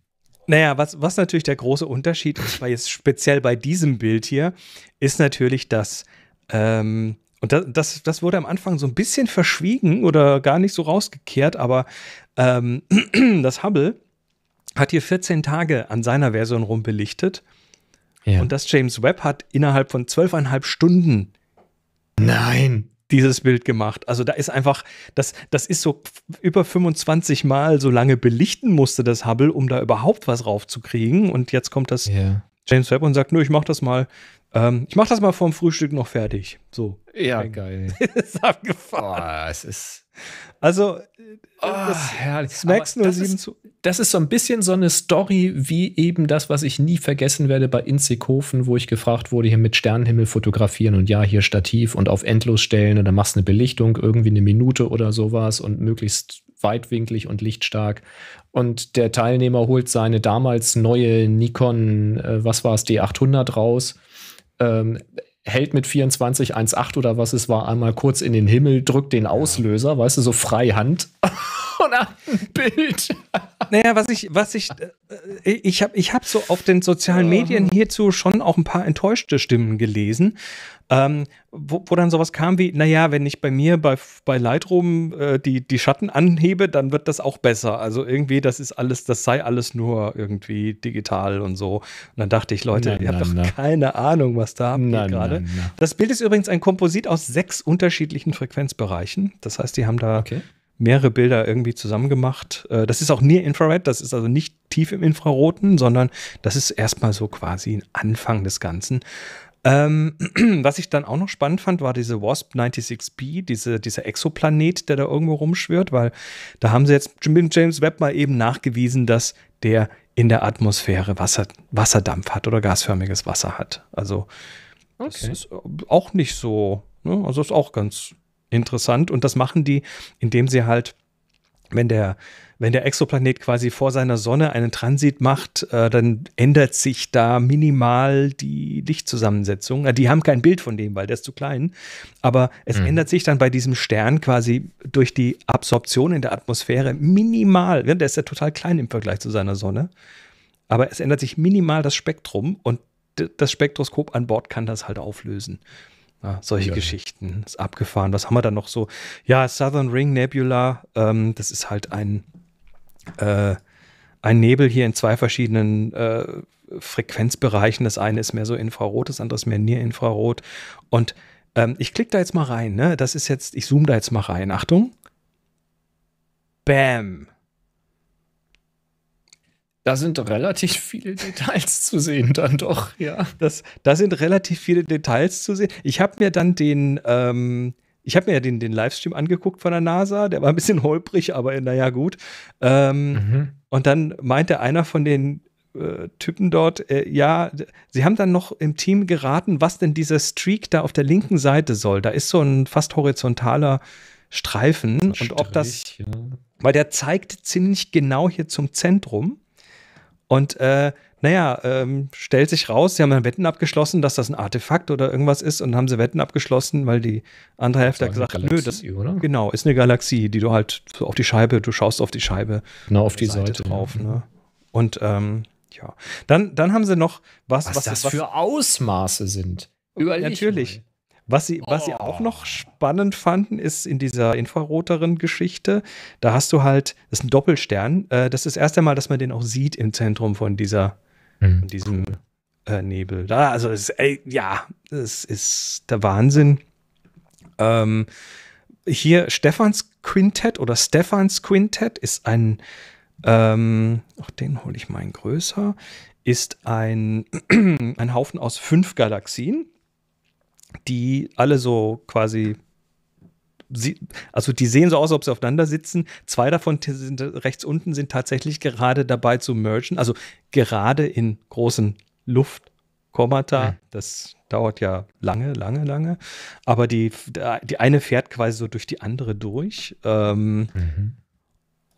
Naja, was, was natürlich der große Unterschied ist, weil jetzt speziell bei diesem Bild hier, ist natürlich, dass ähm, und das, das, das, wurde am Anfang so ein bisschen verschwiegen oder gar nicht so rausgekehrt, aber ähm, *clears throat* das Hubble hat hier 14 Tage an seiner Version rumbelichtet. Ja. Und das James Webb hat innerhalb von zwölfeinhalb Stunden Nein. dieses Bild gemacht. Also da ist einfach, das, das ist so über 25 Mal so lange belichten musste das Hubble, um da überhaupt was raufzukriegen. Und jetzt kommt das ja. James Webb und sagt, nö, ich mach das mal ähm, ich mache das mal vorm Frühstück noch fertig. So. Ja, Denk. geil. *laughs* ist abgefahren. Boah, es ist. Also, oh, herrlich. Smacks 07 zu. Das ist so ein bisschen so eine Story wie eben das, was ich nie vergessen werde bei Inzighofen, wo ich gefragt wurde, hier mit Sternenhimmel fotografieren und ja, hier Stativ und auf endlos stellen und dann machst du eine Belichtung, irgendwie eine Minute oder sowas und möglichst weitwinklig und lichtstark. Und der Teilnehmer holt seine damals neue Nikon, äh, was war es, D800 raus ähm, hält mit 24, 1,8 oder was es war, einmal kurz in den Himmel, drückt den Auslöser, ja. weißt du, so frei Hand. *laughs* ein Bild. Naja, was ich, was ich, äh, ich habe ich hab so auf den sozialen Medien hierzu schon auch ein paar enttäuschte Stimmen gelesen ähm, wo, wo, dann sowas kam wie, naja, wenn ich bei mir bei, bei Lightroom äh, die, die Schatten anhebe, dann wird das auch besser. Also irgendwie, das ist alles, das sei alles nur irgendwie digital und so. Und dann dachte ich, Leute, na, ihr na, habt na. doch keine Ahnung, was da abgeht gerade. Das Bild ist übrigens ein Komposit aus sechs unterschiedlichen Frequenzbereichen. Das heißt, die haben da okay mehrere Bilder irgendwie zusammen gemacht. Äh, das ist auch Near Infrared, das ist also nicht tief im Infraroten, sondern das ist erstmal so quasi ein Anfang des Ganzen. Ähm, *clears throat* was ich dann auch noch spannend fand, war diese Wasp 96b, diese, dieser Exoplanet, der da irgendwo rumschwirrt, weil da haben sie jetzt mit James Webb mal eben nachgewiesen, dass der in der Atmosphäre Wasser, Wasserdampf hat oder gasförmiges Wasser hat. Also okay. das ist äh, auch nicht so, ne? also ist auch ganz interessant. Und das machen die, indem sie halt, wenn der wenn der Exoplanet quasi vor seiner Sonne einen Transit macht, äh, dann ändert sich da minimal die Lichtzusammensetzung. Äh, die haben kein Bild von dem, weil der ist zu klein. Aber es mhm. ändert sich dann bei diesem Stern quasi durch die Absorption in der Atmosphäre minimal. Der ist ja total klein im Vergleich zu seiner Sonne. Aber es ändert sich minimal das Spektrum und das Spektroskop an Bord kann das halt auflösen. Ja, solche ja. Geschichten. Ist abgefahren. Was haben wir da noch so? Ja, Southern Ring Nebula, ähm, das ist halt ein äh, ein Nebel hier in zwei verschiedenen äh, Frequenzbereichen. Das eine ist mehr so Infrarot, das andere ist mehr Near-Infrarot. Und ähm, ich klicke da jetzt mal rein. Ne? Das ist jetzt, ich zoome da jetzt mal rein. Achtung. Bam. Da sind relativ viele Details zu sehen, dann doch, ja. Das, da sind relativ viele Details zu sehen. Ich habe mir dann den, ähm, ich habe mir ja den, den Livestream angeguckt von der NASA, der war ein bisschen holprig, aber naja, gut. Ähm, mhm. Und dann meinte einer von den äh, Typen dort, äh, ja, sie haben dann noch im Team geraten, was denn dieser Streak da auf der linken Seite soll. Da ist so ein fast horizontaler Streifen und Strich, ob das, ja. weil der zeigt ziemlich genau hier zum Zentrum. Und äh, naja, ähm, stellt sich raus, sie haben dann Wetten abgeschlossen, dass das ein Artefakt oder irgendwas ist und haben sie Wetten abgeschlossen, weil die andere Hälfte hat gesagt, Galaxie, nö, das oder? genau, ist eine Galaxie, die du halt so auf die Scheibe, du schaust auf die Scheibe. Genau, auf äh, die Seite, Seite drauf. Ne? Mhm. Und ähm, ja, dann, dann haben sie noch was, was, was das was, für Ausmaße sind. Überleg natürlich. Mal. Was sie, was sie auch oh. noch spannend fanden, ist in dieser infraroteren Geschichte, da hast du halt, das ist ein Doppelstern, äh, das ist das erste Mal, dass man den auch sieht im Zentrum von dieser mhm. in diesem äh, Nebel. Da, also es, äh, ja, es ist der Wahnsinn. Ähm, hier Stefans Quintett oder Stefans Quintett ist ein, ähm, auch den hole ich mal in größer, ist ein, *clears throat* ein Haufen aus fünf Galaxien, die alle so quasi sie, also die sehen so aus, als ob sie aufeinander sitzen. Zwei davon sind rechts unten sind tatsächlich gerade dabei zu mergen, also gerade in großen Luftkommata. Mhm. Das dauert ja lange, lange, lange. Aber die, die eine fährt quasi so durch die andere durch. Ähm, mhm.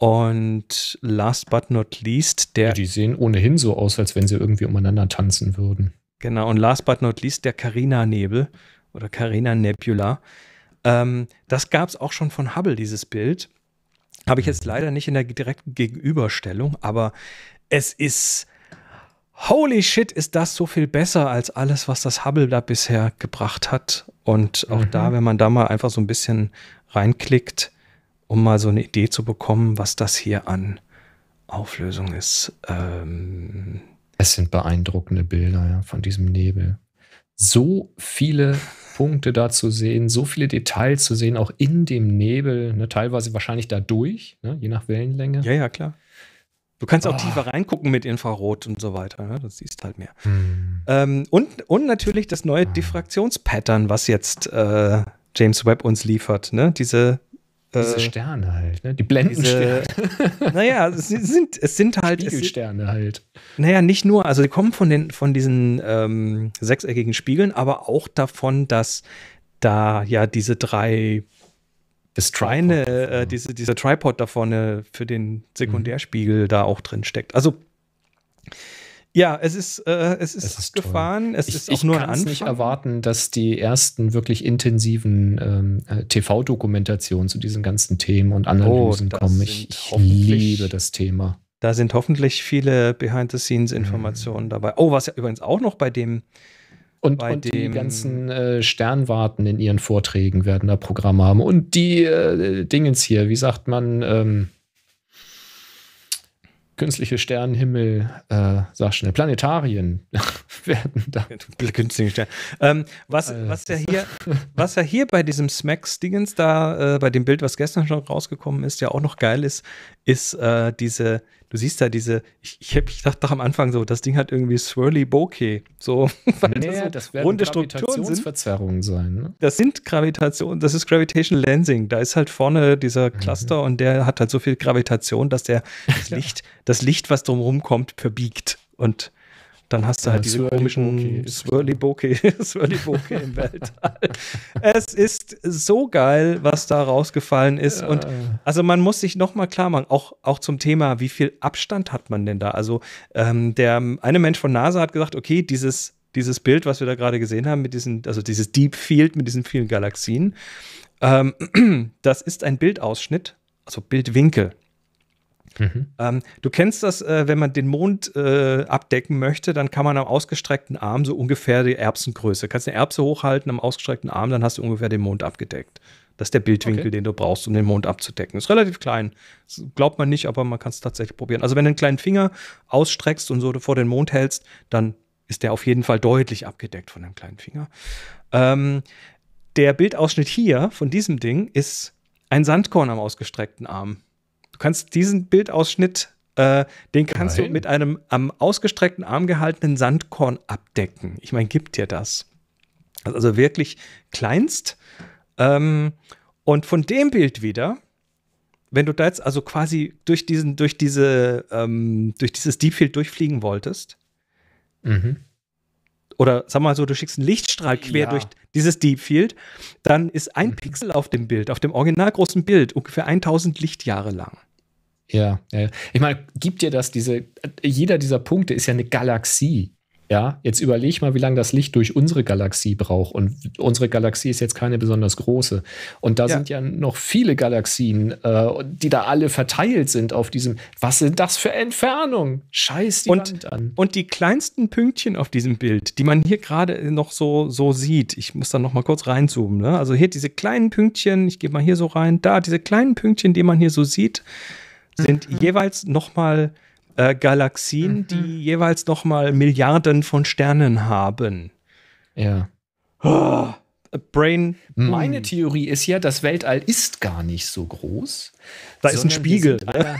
Und last but not least, der. Die sehen ohnehin so aus, als wenn sie irgendwie umeinander tanzen würden. Genau, und last but not least, der Carina-Nebel oder Carina Nebula. Ähm, das gab es auch schon von Hubble, dieses Bild. Habe ich jetzt leider nicht in der direkten Gegenüberstellung, aber es ist. Holy shit, ist das so viel besser als alles, was das Hubble da bisher gebracht hat. Und auch mhm. da, wenn man da mal einfach so ein bisschen reinklickt, um mal so eine Idee zu bekommen, was das hier an Auflösung ist. Ähm es sind beeindruckende Bilder ja, von diesem Nebel. So viele Punkte da zu sehen, so viele Details zu sehen, auch in dem Nebel, ne, teilweise wahrscheinlich dadurch, ne, je nach Wellenlänge. Ja, ja, klar. Du kannst auch oh. tiefer reingucken mit Infrarot und so weiter. Ne? Das siehst halt mehr. Hm. Ähm, und, und natürlich das neue ah. Diffraktionspattern, was jetzt äh, James Webb uns liefert. Ne? Diese diese äh, Sterne halt, ne? Die Blendensterne. Diese, *laughs* naja, es sind, es sind halt. Spiegelsterne halt. Naja, nicht nur, also die kommen von, den, von diesen ähm, sechseckigen Spiegeln, aber auch davon, dass da ja diese drei das Trine, äh, diese, dieser Tripod da vorne für den Sekundärspiegel mhm. da auch drin steckt. Also ja, es ist, äh, es ist, es ist gefahren. Es ich, ist auch nur ein Anfang. nicht erwarten, dass die ersten wirklich intensiven ähm, äh, TV-Dokumentationen zu diesen ganzen Themen und Analysen oh, kommen. Ich, ich liebe das Thema. Da sind hoffentlich viele Behind-the-Scenes-Informationen mhm. dabei. Oh, was ja übrigens auch noch bei dem. Und, bei und dem die ganzen äh, Sternwarten in ihren Vorträgen werden da Programme haben. Und die äh, Dingens hier, wie sagt man? Ähm, künstliche Sternenhimmel, äh, sag schnell, Planetarien *laughs* werden da. Künstliche Sterne. Ähm, was, äh. was, ja hier, was ja hier bei diesem Smacks-Dingens da, äh, bei dem Bild, was gestern schon rausgekommen ist, ja auch noch geil ist, ist äh, diese, du siehst da diese, ich, ich, hab, ich dachte doch am Anfang so, das Ding hat irgendwie swirly bokeh. So, *laughs* weil nee, das, so das werden runde Gravitationsverzerrungen sein. Ne? Das sind Gravitation, das ist Gravitation Lensing. Da ist halt vorne dieser mhm. Cluster mhm. und der hat halt so viel Gravitation, dass der *laughs* das Licht, das Licht, was drumherum kommt, verbiegt. Und dann hast du halt ja, diese Swirly komischen Swirly-Bokeh Swirly *laughs* im Weltall. es ist so geil, was da rausgefallen ist. Ja. Und also man muss sich nochmal klar machen, auch, auch zum Thema, wie viel Abstand hat man denn da? Also ähm, der eine Mensch von NASA hat gesagt, okay, dieses, dieses Bild, was wir da gerade gesehen haben, mit diesen, also dieses Deep Field mit diesen vielen Galaxien, ähm, *clears throat* das ist ein Bildausschnitt, also Bildwinkel Mhm. Ähm, du kennst das, äh, wenn man den Mond äh, abdecken möchte, dann kann man am ausgestreckten Arm so ungefähr die Erbsengröße. Du kannst eine Erbse hochhalten am ausgestreckten Arm, dann hast du ungefähr den Mond abgedeckt. Das ist der Bildwinkel, okay. den du brauchst, um den Mond abzudecken. Ist relativ klein. Das glaubt man nicht, aber man kann es tatsächlich probieren. Also wenn du einen kleinen Finger ausstreckst und so vor den Mond hältst, dann ist der auf jeden Fall deutlich abgedeckt von dem kleinen Finger. Ähm, der Bildausschnitt hier von diesem Ding ist ein Sandkorn am ausgestreckten Arm. Du kannst diesen Bildausschnitt, äh, den kannst Nein. du mit einem am ausgestreckten Arm gehaltenen Sandkorn abdecken. Ich meine, gibt dir das. Also wirklich kleinst. Ähm, und von dem Bild wieder, wenn du da jetzt also quasi durch diesen, durch diese, ähm, durch dieses Deepfield durchfliegen wolltest, mhm. oder sag mal so, du schickst einen Lichtstrahl quer ja. durch dieses Deepfield, dann ist ein mhm. Pixel auf dem Bild, auf dem original großen Bild, ungefähr 1000 Lichtjahre lang. Ja, ja. Ich meine, gibt dir das diese, jeder dieser Punkte ist ja eine Galaxie. Ja, jetzt überleg mal, wie lange das Licht durch unsere Galaxie braucht. Und unsere Galaxie ist jetzt keine besonders große. Und da ja. sind ja noch viele Galaxien, äh, die da alle verteilt sind auf diesem. Was sind das für Entfernungen? Scheiß die und, Wand an. Und die kleinsten Pünktchen auf diesem Bild, die man hier gerade noch so, so sieht. Ich muss da noch mal kurz reinzoomen. Ne? Also hier diese kleinen Pünktchen, ich gehe mal hier so rein, da diese kleinen Pünktchen, die man hier so sieht sind mhm. jeweils nochmal äh, Galaxien, mhm. die jeweils nochmal Milliarden von Sternen haben. Ja. Oh, Brain. Hm. Meine Theorie ist ja, das Weltall ist gar nicht so groß. Da ist ein Spiegel. Einer,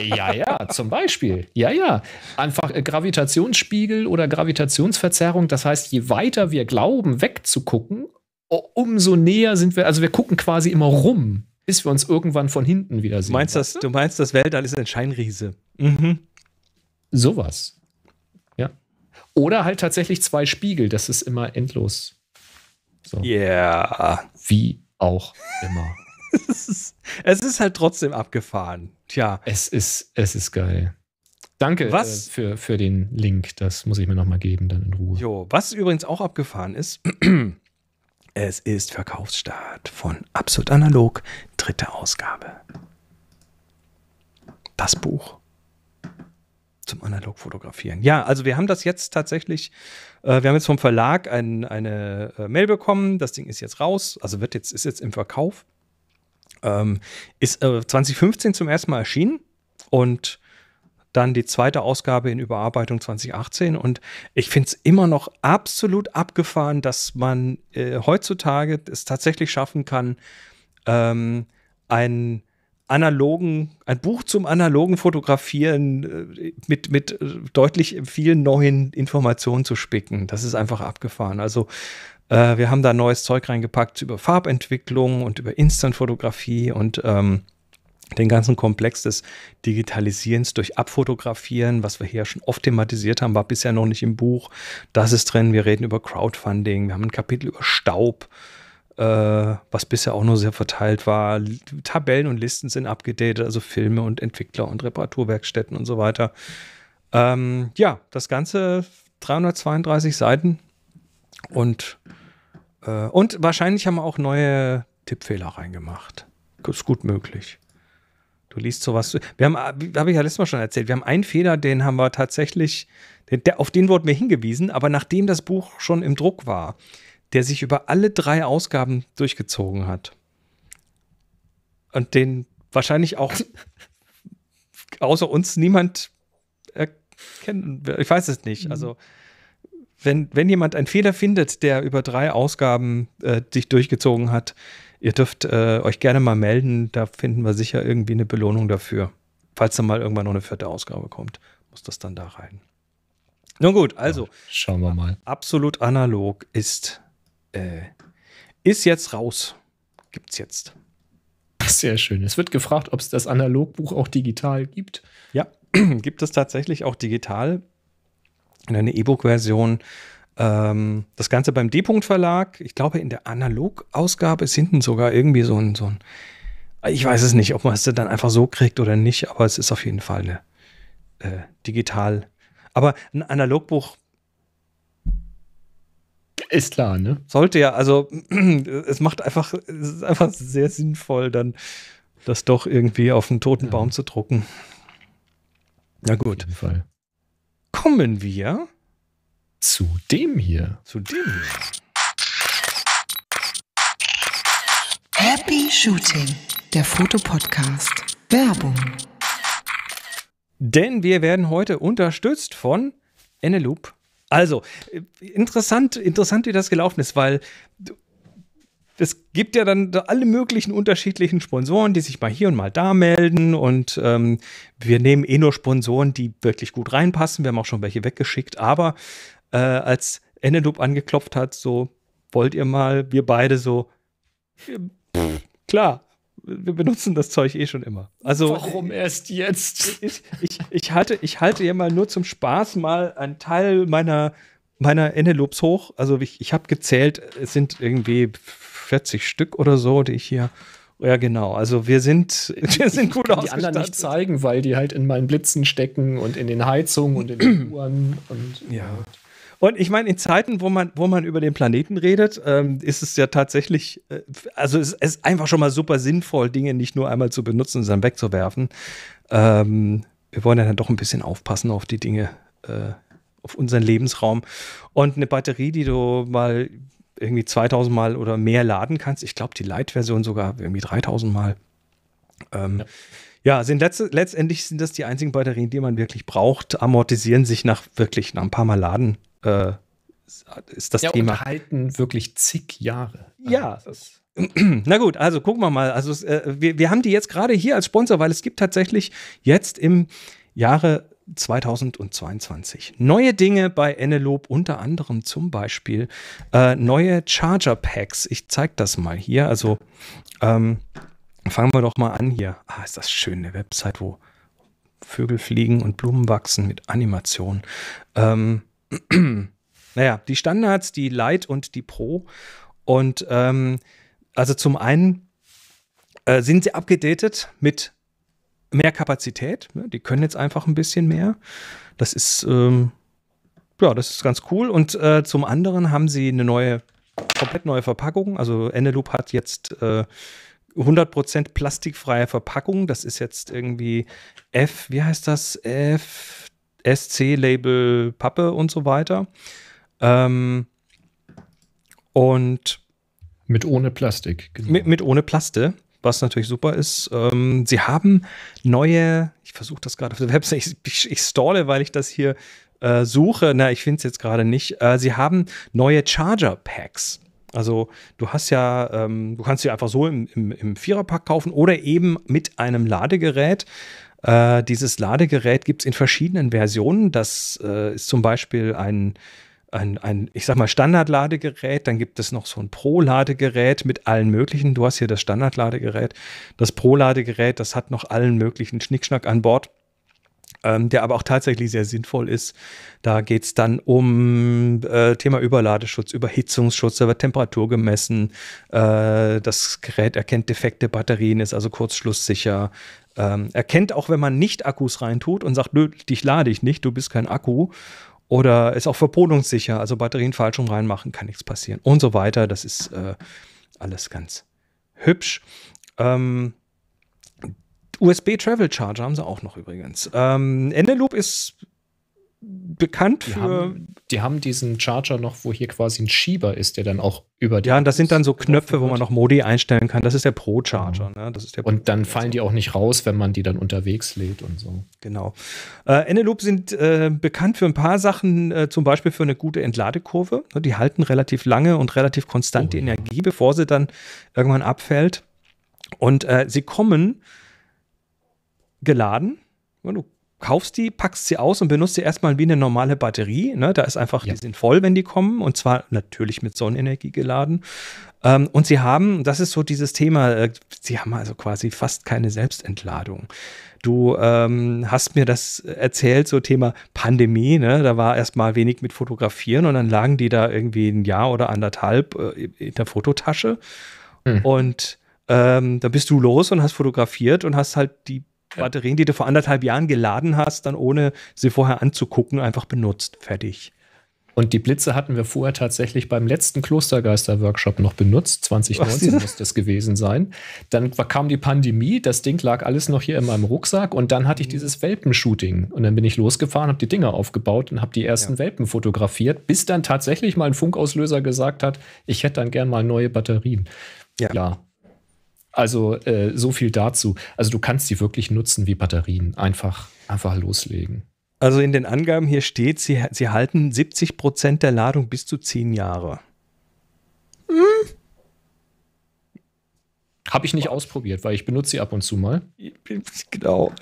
ja, ja, zum Beispiel. Ja, ja. Einfach äh, Gravitationsspiegel oder Gravitationsverzerrung. Das heißt, je weiter wir glauben, wegzugucken, umso näher sind wir. Also wir gucken quasi immer rum bis wir uns irgendwann von hinten wiedersehen. Du meinst, das, du meinst das Weltall ist ein Scheinriese. Mhm. Sowas. Ja. Oder halt tatsächlich zwei Spiegel, das ist immer endlos. So. Yeah. Wie auch immer. *laughs* es, ist, es, ist, halt trotzdem abgefahren. Tja. Es ist, es ist geil. Danke äh, was, äh, für, für den Link. Das muss ich mir nochmal geben, dann in Ruhe. Jo, was übrigens auch abgefahren ist, *clears throat* Es ist Verkaufsstart von Absolut Analog, dritte Ausgabe. Das Buch zum Analogfotografieren. Ja, also wir haben das jetzt tatsächlich, äh, wir haben jetzt vom Verlag ein, eine äh, Mail bekommen, das Ding ist jetzt raus, also wird jetzt, ist jetzt im Verkauf. Ähm, ist äh, 2015 zum ersten Mal erschienen und dann die zweite Ausgabe in Überarbeitung 2018. Und ich finde es immer noch absolut abgefahren, dass man äh, heutzutage es tatsächlich schaffen kann, ähm, ein analogen, ein Buch zum analogen Fotografieren äh, mit, mit äh, deutlich vielen neuen Informationen zu spicken. Das ist einfach abgefahren. Also äh, wir haben da neues Zeug reingepackt über Farbentwicklung und über Instant-Fotografie und ähm, den ganzen Komplex des Digitalisierens durch Abfotografieren, was wir hier schon oft thematisiert haben, war bisher noch nicht im Buch. Das ist drin. Wir reden über Crowdfunding. Wir haben ein Kapitel über Staub, äh, was bisher auch nur sehr verteilt war. Tabellen und Listen sind abgedatet, also Filme und Entwickler und Reparaturwerkstätten und so weiter. Ähm, ja, das Ganze 332 Seiten und, äh, und wahrscheinlich haben wir auch neue Tippfehler reingemacht. Ist gut möglich. Du liest sowas. Wir haben, ah, habe ich ja letztes Mal schon erzählt, wir haben einen Fehler, den haben wir tatsächlich, der, auf den wurden wir hingewiesen, aber nachdem das Buch schon im Druck war, der sich über alle drei Ausgaben durchgezogen hat. Und den wahrscheinlich auch *laughs* außer uns niemand erkennen will. Ich weiß es nicht. Mhm. Also, wenn, wenn jemand einen Fehler findet, der über drei Ausgaben äh, dich durchgezogen hat, Ihr dürft äh, euch gerne mal melden, da finden wir sicher irgendwie eine Belohnung dafür. Falls dann mal irgendwann noch eine vierte Ausgabe kommt, muss das dann da rein. Nun gut, also. Ja, schauen wir mal. Absolut analog ist, äh, ist jetzt raus. Gibt's jetzt. Sehr schön. Es wird gefragt, ob es das Analogbuch auch digital gibt. Ja, *clears throat* gibt es tatsächlich auch digital. Eine E-Book-Version ähm, das Ganze beim D-Punkt Verlag. Ich glaube, in der Analog-Ausgabe ist hinten sogar irgendwie so ein, so ein, ich weiß es nicht, ob man es dann einfach so kriegt oder nicht, aber es ist auf jeden Fall eine, äh, digital. Aber ein Analogbuch ist klar, ne? Sollte ja, also *clears throat* es macht einfach, es ist einfach sehr sinnvoll, dann das doch irgendwie auf einen toten ja. Baum zu drucken. Na gut. Kommen wir zu dem hier. Zu dem hier. Happy Shooting, der Fotopodcast. Werbung. Denn wir werden heute unterstützt von Eneloop. Also, äh, interessant, interessant, wie das gelaufen ist, weil es gibt ja dann alle möglichen unterschiedlichen Sponsoren, die sich mal hier und mal da melden. Und ähm, wir nehmen eh nur Sponsoren, die wirklich gut reinpassen. Wir haben auch schon welche weggeschickt. Aber äh, als Eneloop angeklopft hat, so, wollt ihr mal, wir beide so, pff, klar, wir benutzen das Zeug eh schon immer. Also, Warum erst jetzt? Ich, ich, ich halte, ich halte ja mal nur zum Spaß mal einen Teil meiner, meiner Endeloops hoch. Also ich, ich habe gezählt, es sind irgendwie 40 Stück oder so, die ich hier. Ja, genau. Also wir sind, *laughs* wir sind gut ausgestattet. Die anderen nicht zeigen, weil die halt in meinen Blitzen stecken und in den Heizungen und in den Uhren und ja. Und ich meine, in Zeiten, wo man, wo man über den Planeten redet, ähm, ist es ja tatsächlich, äh, also es ist einfach schon mal super sinnvoll, Dinge nicht nur einmal zu benutzen und dann wegzuwerfen. Ähm, wir wollen ja dann doch ein bisschen aufpassen auf die Dinge, äh, auf unseren Lebensraum. Und eine Batterie, die du mal irgendwie 2000 Mal oder mehr laden kannst, ich glaube, die Light-Version sogar irgendwie 3000 Mal. Ähm, ja. Ja, sind letzt, letztendlich sind das die einzigen Batterien, die man wirklich braucht, amortisieren sich nach wirklich nach ein paar Mal Laden äh, ist das ja, Thema. halten wirklich zig Jahre. Ja. Also, *clears throat* Na gut, also gucken wir mal. Also äh, wir, wir haben die jetzt gerade hier als Sponsor, weil es gibt tatsächlich jetzt im Jahre 2022 neue Dinge bei Enelope, unter anderem zum Beispiel äh, neue Charger Packs. Ich zeige das mal hier. Also ähm, fangen wir doch mal an hier. Ah, ist das schön, eine Website, wo Vögel fliegen und Blumen wachsen mit Animationen. Ähm, *clears throat* naja, die Standards, die Light und die Pro. Und ähm, also zum einen äh, sind sie abgedatet mit mehr Kapazität. Ne? Die können jetzt einfach ein bisschen mehr. Das ist, ähm, ja, das ist ganz cool. Und äh, zum anderen haben sie eine neue, komplett neue Verpackung. Also Eneloop hat jetzt äh, 100% plastikfreie Verpackung. Das ist jetzt irgendwie F, wie heißt das? F. SC-Label Pappe und so weiter. Ähm, und mit ohne Plastik. Genau. Mit, mit ohne Plaste, was natürlich super ist. Ähm, sie haben neue, ich versuche das gerade auf der Website, ich, ich, ich stalle, weil ich das hier äh, suche. Na, ich finde es jetzt gerade nicht. Äh, sie haben neue Charger-Packs. Also du hast ja, ähm, du kannst sie einfach so im, im, im Viererpack kaufen oder eben mit einem Ladegerät. Äh, dieses Ladegerät gibt es in verschiedenen Versionen. Das äh, ist zum Beispiel ein, ein, ein, ich sag mal, Standardladegerät. Dann gibt es noch so ein Pro-Ladegerät mit allen möglichen. Du hast hier das Standardladegerät. Das Pro-Ladegerät, das hat noch allen möglichen Schnickschnack an Bord ähm, der aber auch tatsächlich sehr sinnvoll ist. Da geht es dann um äh, Thema Überladeschutz, Überhitzungsschutz, da wird Temperatur gemessen, äh, das Gerät erkennt defekte Batterien, ist also kurzschlusssicher. Ähm, erkennt auch, wenn man nicht Akkus reintut und sagt, nö, dich lade ich nicht, du bist kein Akku oder ist auch verpolungssicher, also Batterien falsch rum reinmachen, kann nichts passieren und so weiter. Das ist äh, alles ganz hübsch. Ähm, USB Travel Charger haben sie auch noch übrigens. Ähm, Endeloop ist bekannt die für. Haben, die haben diesen Charger noch, wo hier quasi ein Schieber ist, der dann auch über die. Ja, und das sind dann so Knöpfe, wo man noch Modi einstellen kann. Das ist der Pro-Charger. Mhm. Ne? Das ist der und dann fallen die auch nicht raus, wenn man die dann unterwegs lädt und so. Genau. Äh, Eneloop sind äh, bekannt für ein paar Sachen, äh, zum Beispiel für eine gute Entladekurve. Ne, die halten relativ lange und relativ konstant oh, die Energie, bevor sie dann irgendwann abfällt. Und äh, sie kommen geladen. Du kaufst die, packst sie aus und benutzt sie erstmal wie eine normale Batterie. Ne? Da ist einfach, ja. die sind voll, wenn die kommen. Und zwar natürlich mit Sonnenenergie geladen. Ähm, und sie haben, das ist so dieses Thema, äh, sie haben also quasi fast keine Selbstentladung. Du ähm, hast mir das erzählt, so Thema Pandemie, ne? da war erstmal wenig mit Fotografieren und dann lagen die da irgendwie ein Jahr oder anderthalb äh, in der Fototasche. Hm. Und ähm, da bist du los und hast fotografiert und hast halt die Batterien, die du vor anderthalb Jahren geladen hast, dann ohne sie vorher anzugucken, einfach benutzt. Fertig. Und die Blitze hatten wir vorher tatsächlich beim letzten Klostergeister-Workshop noch benutzt. 2019 muss das gewesen sein. Dann kam die Pandemie, das Ding lag alles noch hier in meinem Rucksack und dann hatte ich mhm. dieses Welpenshooting. Und dann bin ich losgefahren, habe die Dinger aufgebaut und habe die ersten ja. Welpen fotografiert, bis dann tatsächlich mal ein Funkauslöser gesagt hat, ich hätte dann gern mal neue Batterien. Ja. ja. Also äh, so viel dazu. Also du kannst sie wirklich nutzen wie Batterien. Einfach, einfach loslegen. Also in den Angaben hier steht, sie, sie halten 70 Prozent der Ladung bis zu 10 Jahre. Hm. Habe ich nicht ausprobiert, weil ich benutze sie ab und zu mal. Genau.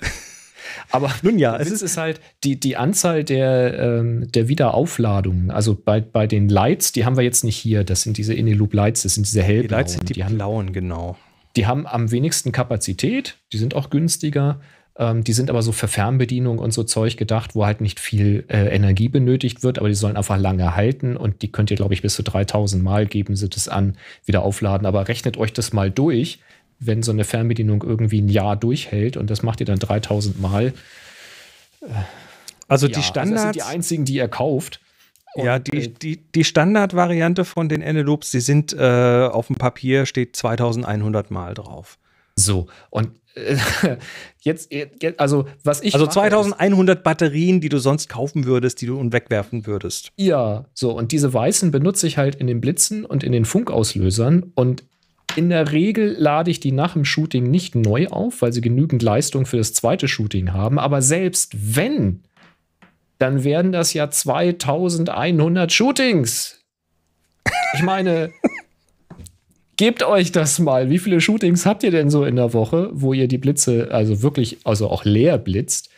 Aber *laughs* nun ja, es ist, ist halt die, die Anzahl der, ähm, der Wiederaufladungen. Also bei, bei den Lights, die haben wir jetzt nicht hier. Das sind diese Inneloop Lights, das sind diese hellblauen. Die Lights sind die, die blauen, haben, genau. Die haben am wenigsten Kapazität, die sind auch günstiger, ähm, die sind aber so für Fernbedienung und so Zeug gedacht, wo halt nicht viel äh, Energie benötigt wird, aber die sollen einfach lange halten und die könnt ihr, glaube ich, bis zu 3000 Mal geben sie das an, wieder aufladen. Aber rechnet euch das mal durch, wenn so eine Fernbedienung irgendwie ein Jahr durchhält und das macht ihr dann 3000 Mal. Äh, also ja, die Standards. Also das sind die einzigen, die ihr kauft ja, die, äh, die, die Standardvariante von den Eneloops, die sind äh, auf dem Papier, steht 2100 Mal drauf. So, und äh, *laughs* jetzt, äh, also was ich. Also 2100 ist, Batterien, die du sonst kaufen würdest, die du und wegwerfen würdest. Ja, so, und diese weißen benutze ich halt in den Blitzen und in den Funkauslösern und in der Regel lade ich die nach dem Shooting nicht neu auf, weil sie genügend Leistung für das zweite Shooting haben. Aber selbst wenn dann werden das ja 2100 Shootings. Ich meine, *laughs* gebt euch das mal. Wie viele Shootings habt ihr denn so in der Woche, wo ihr die Blitze, also wirklich, also auch leer blitzt?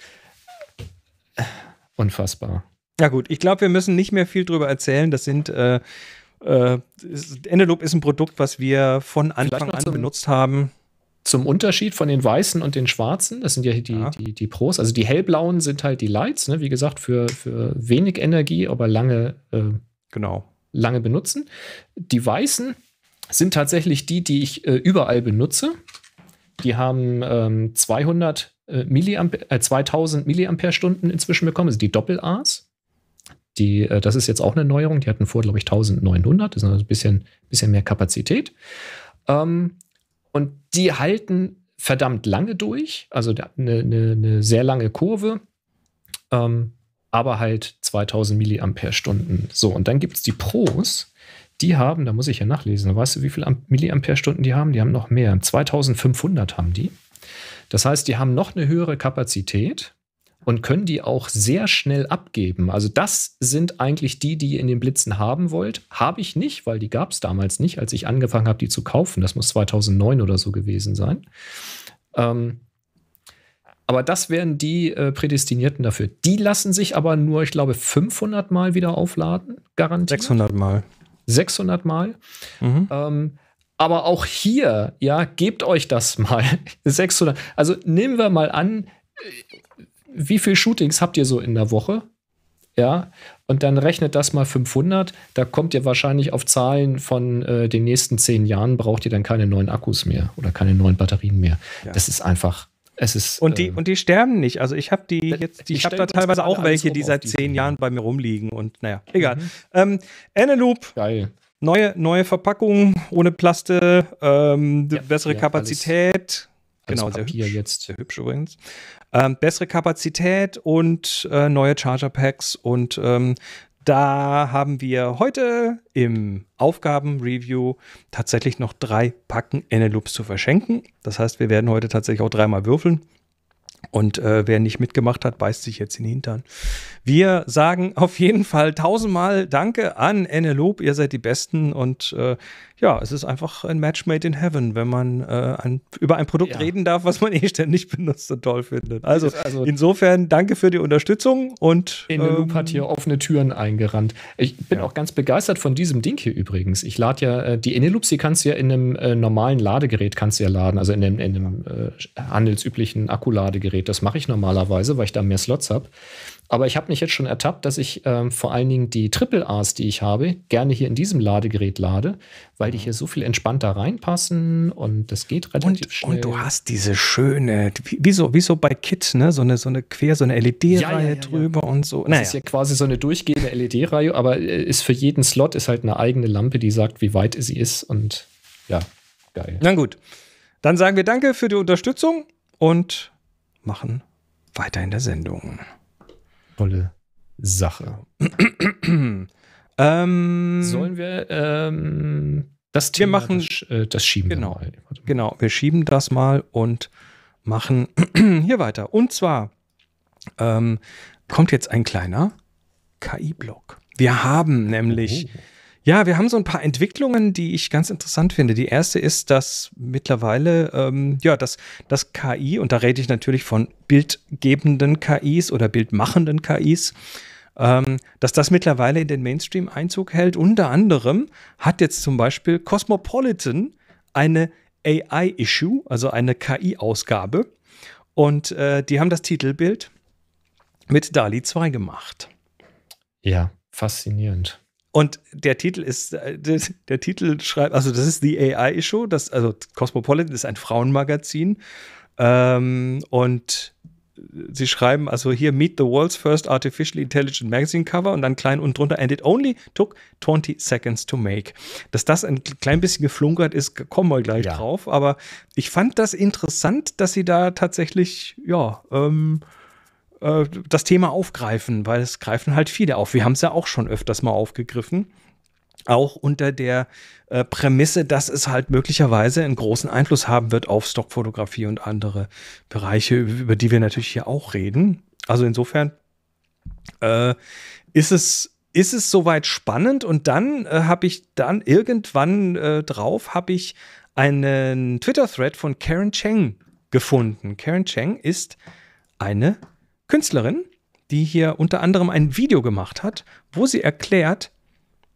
Unfassbar. Ja gut, ich glaube, wir müssen nicht mehr viel drüber erzählen. Das sind äh, äh, Endeloop ist ein Produkt, was wir von Anfang an benutzt haben zum Unterschied von den Weißen und den Schwarzen, das sind ja die, ja. Die, die Pros, also die hellblauen sind halt die Lights, ne? wie gesagt, für, für wenig Energie, aber lange, äh, genau. lange benutzen. Die Weißen sind tatsächlich die, die ich äh, überall benutze. Die haben ähm, 200 äh, Milliampere, äh, 2000 Milliampere-Stunden inzwischen bekommen, also die Doppel-A's. Die, äh, das ist jetzt auch eine Neuerung. Die hatten vor, glaube ich, 1900. Das ist ein bisschen, bisschen mehr Kapazität. Ähm, und die halten verdammt lange durch, also eine, eine, eine sehr lange Kurve, ähm, aber halt 2000 Milliampere-Stunden. So, und dann gibt es die Pros, die haben, da muss ich ja nachlesen, weißt du, wie viele Milliampere-Stunden die haben? Die haben noch mehr. 2500 haben die. Das heißt, die haben noch eine höhere Kapazität und können die auch sehr schnell abgeben. Also das sind eigentlich die, die ihr in den Blitzen haben wollt. Habe ich nicht, weil die gab es damals nicht, als ich angefangen habe, die zu kaufen. Das muss 2009 oder so gewesen sein. Ähm, aber das wären die äh, Prädestinierten dafür. Die lassen sich aber nur, ich glaube, 500 Mal wieder aufladen, garantiert. 600 Mal. 600 Mal. Mhm. Ähm, aber auch hier, ja, gebt euch das *laughs* mal. 600. Also nehmen wir mal an, äh, wie viele Shootings habt ihr so in der Woche? Ja, und dann rechnet das mal 500. Da kommt ihr wahrscheinlich auf Zahlen von äh, den nächsten zehn Jahren, braucht ihr dann keine neuen Akkus mehr oder keine neuen Batterien mehr. Ja. Das ist einfach. Es ist, und, die, ähm, und die sterben nicht. Also ich habe die jetzt, ich, ich habe da teilweise auch welche, die seit die zehn Jahren bei mir rumliegen und naja, egal. Mhm. Ähm, Eneloop. Geil. Neue, neue Verpackung ohne Plaste, ähm, ja, bessere ja, Kapazität. Alles, alles genau, Papier sehr hübsch. Jetzt. Sehr hübsch übrigens. Ähm, bessere Kapazität und äh, neue Charger Packs und ähm, da haben wir heute im Aufgaben-Review tatsächlich noch drei Packen Eneloops zu verschenken. Das heißt, wir werden heute tatsächlich auch dreimal würfeln. Und äh, wer nicht mitgemacht hat, beißt sich jetzt in den Hintern. Wir sagen auf jeden Fall tausendmal Danke an Eneloop. Ihr seid die Besten und äh, ja, es ist einfach ein Match made in heaven, wenn man äh, ein, über ein Produkt ja. reden darf, was man eh ständig *laughs* benutzt und toll findet. Also, also insofern danke für die Unterstützung und. In ähm, Loop hat hier offene Türen eingerannt. Ich bin ja. auch ganz begeistert von diesem Ding hier übrigens. Ich lade ja äh, die Eneloops, die kannst du ja in einem äh, normalen Ladegerät kannst du ja laden, also in einem, in einem äh, handelsüblichen Akkuladegerät. Das mache ich normalerweise, weil ich da mehr Slots habe. Aber ich habe mich jetzt schon ertappt, dass ich ähm, vor allen Dingen die Triple A's, die ich habe, gerne hier in diesem Ladegerät lade, weil die mhm. hier so viel entspannter reinpassen und das geht relativ und, schnell. Und du hast diese schöne, wie so, wie so bei Kit, ne? so, eine, so eine quer, so eine LED-Reihe ja, ja, ja, drüber und so. Naja. Das ist ja quasi so eine durchgehende LED-Reihe, aber äh, ist für jeden Slot ist halt eine eigene Lampe, die sagt, wie weit sie ist und ja, geil. Na gut, dann sagen wir danke für die Unterstützung und machen weiter in der Sendung tolle Sache. *clears throat* ähm, Sollen wir ähm, das Thema, wir machen, das, äh, das schieben genau, wir mal. Genau, wir schieben das mal und machen *clears throat* hier weiter. Und zwar ähm, kommt jetzt ein kleiner KI-Block. Wir haben nämlich... Oh ja, wir haben so ein paar Entwicklungen, die ich ganz interessant finde. Die erste ist, dass mittlerweile, ähm, ja, dass, dass KI, und da rede ich natürlich von bildgebenden KIs oder bildmachenden KIs, ähm, dass das mittlerweile in den Mainstream Einzug hält. Unter anderem hat jetzt zum Beispiel Cosmopolitan eine AI-Issue, also eine KI-Ausgabe. Und äh, die haben das Titelbild mit DALI 2 gemacht. Ja, faszinierend. Und der Titel ist, äh, der, der Titel schreibt, also das ist die AI-Show, das, also Cosmopolitan ist ein Frauenmagazin. Ähm, und äh, sie schreiben also hier Meet the World's First Artificially Intelligent Magazine Cover und dann klein und drunter and it only took 20 seconds to make. Dass das ein klein bisschen geflunkert ist, kommen wir gleich ja. drauf, aber ich fand das interessant, dass sie da tatsächlich, ja, ähm, äh, das Thema aufgreifen, weil es greifen halt viele auf. Wir haben es ja auch schon öfters mal aufgegriffen. Auch unter der äh, Prämisse, dass es halt möglicherweise einen großen Einfluss haben wird auf Stockfotografie und andere Bereiche, über die wir natürlich hier auch reden. Also insofern äh, ist es ist es soweit spannend und dann äh, habe ich dann irgendwann äh, drauf habe ich einen Twitter Thread von Karen Cheng gefunden. Karen Cheng ist eine Künstlerin, die hier unter anderem ein Video gemacht hat, wo sie erklärt,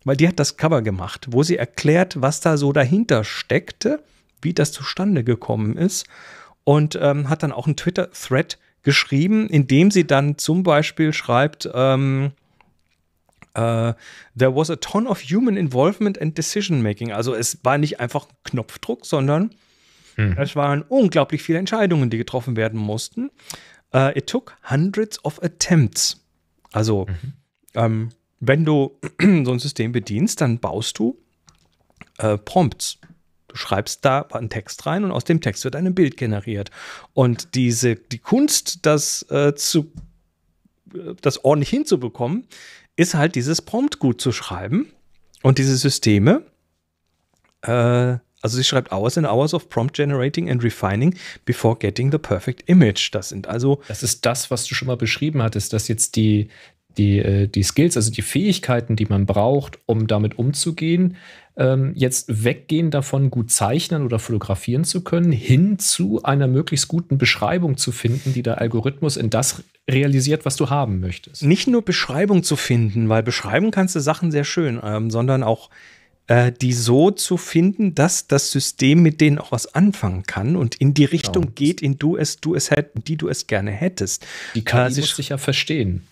weil die hat das Cover gemacht, wo sie erklärt, was da so dahinter steckte, wie das zustande gekommen ist und ähm, hat dann auch einen Twitter-Thread geschrieben, in dem sie dann zum Beispiel schreibt, ähm, Uh, there was a ton of human involvement and decision making. Also es war nicht einfach ein Knopfdruck, sondern hm. es waren unglaublich viele Entscheidungen, die getroffen werden mussten. Uh, it took hundreds of attempts. Also, mhm. ähm, wenn du *clears throat* so ein System bedienst, dann baust du äh, Prompts. Du schreibst da einen Text rein und aus dem Text wird ein Bild generiert. Und diese, die Kunst, das, äh, zu, äh, das ordentlich hinzubekommen, ist halt dieses Prompt gut zu schreiben und diese Systeme äh, also sie schreibt Hours and Hours of Prompt Generating and Refining before getting the perfect image. Das sind also. Das ist das, was du schon mal beschrieben hattest, dass jetzt die, die, äh, die Skills, also die Fähigkeiten, die man braucht, um damit umzugehen, ähm, jetzt weggehen davon, gut zeichnen oder fotografieren zu können, hin zu einer möglichst guten Beschreibung zu finden, die der Algorithmus in das realisiert, was du haben möchtest. Nicht nur Beschreibung zu finden, weil beschreiben kannst du Sachen sehr schön, ähm, sondern auch äh, die so zu finden, dass das System mit denen auch was anfangen kann und in die Richtung genau. geht, in du es, du es hätten, die du es gerne hättest. Die KI äh, sie muss sich ja verstehen.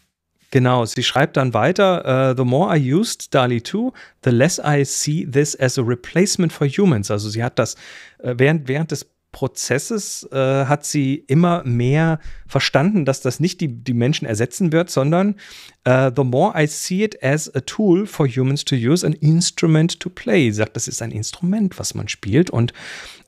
Genau, sie schreibt dann weiter, uh, the more I used DALI 2, the less I see this as a replacement for humans. Also sie hat das, äh, während, während des Prozesses äh, hat sie immer mehr verstanden, dass das nicht die, die Menschen ersetzen wird, sondern uh, the more I see it as a tool for humans to use, an instrument to play. Sie sagt, das ist ein Instrument, was man spielt und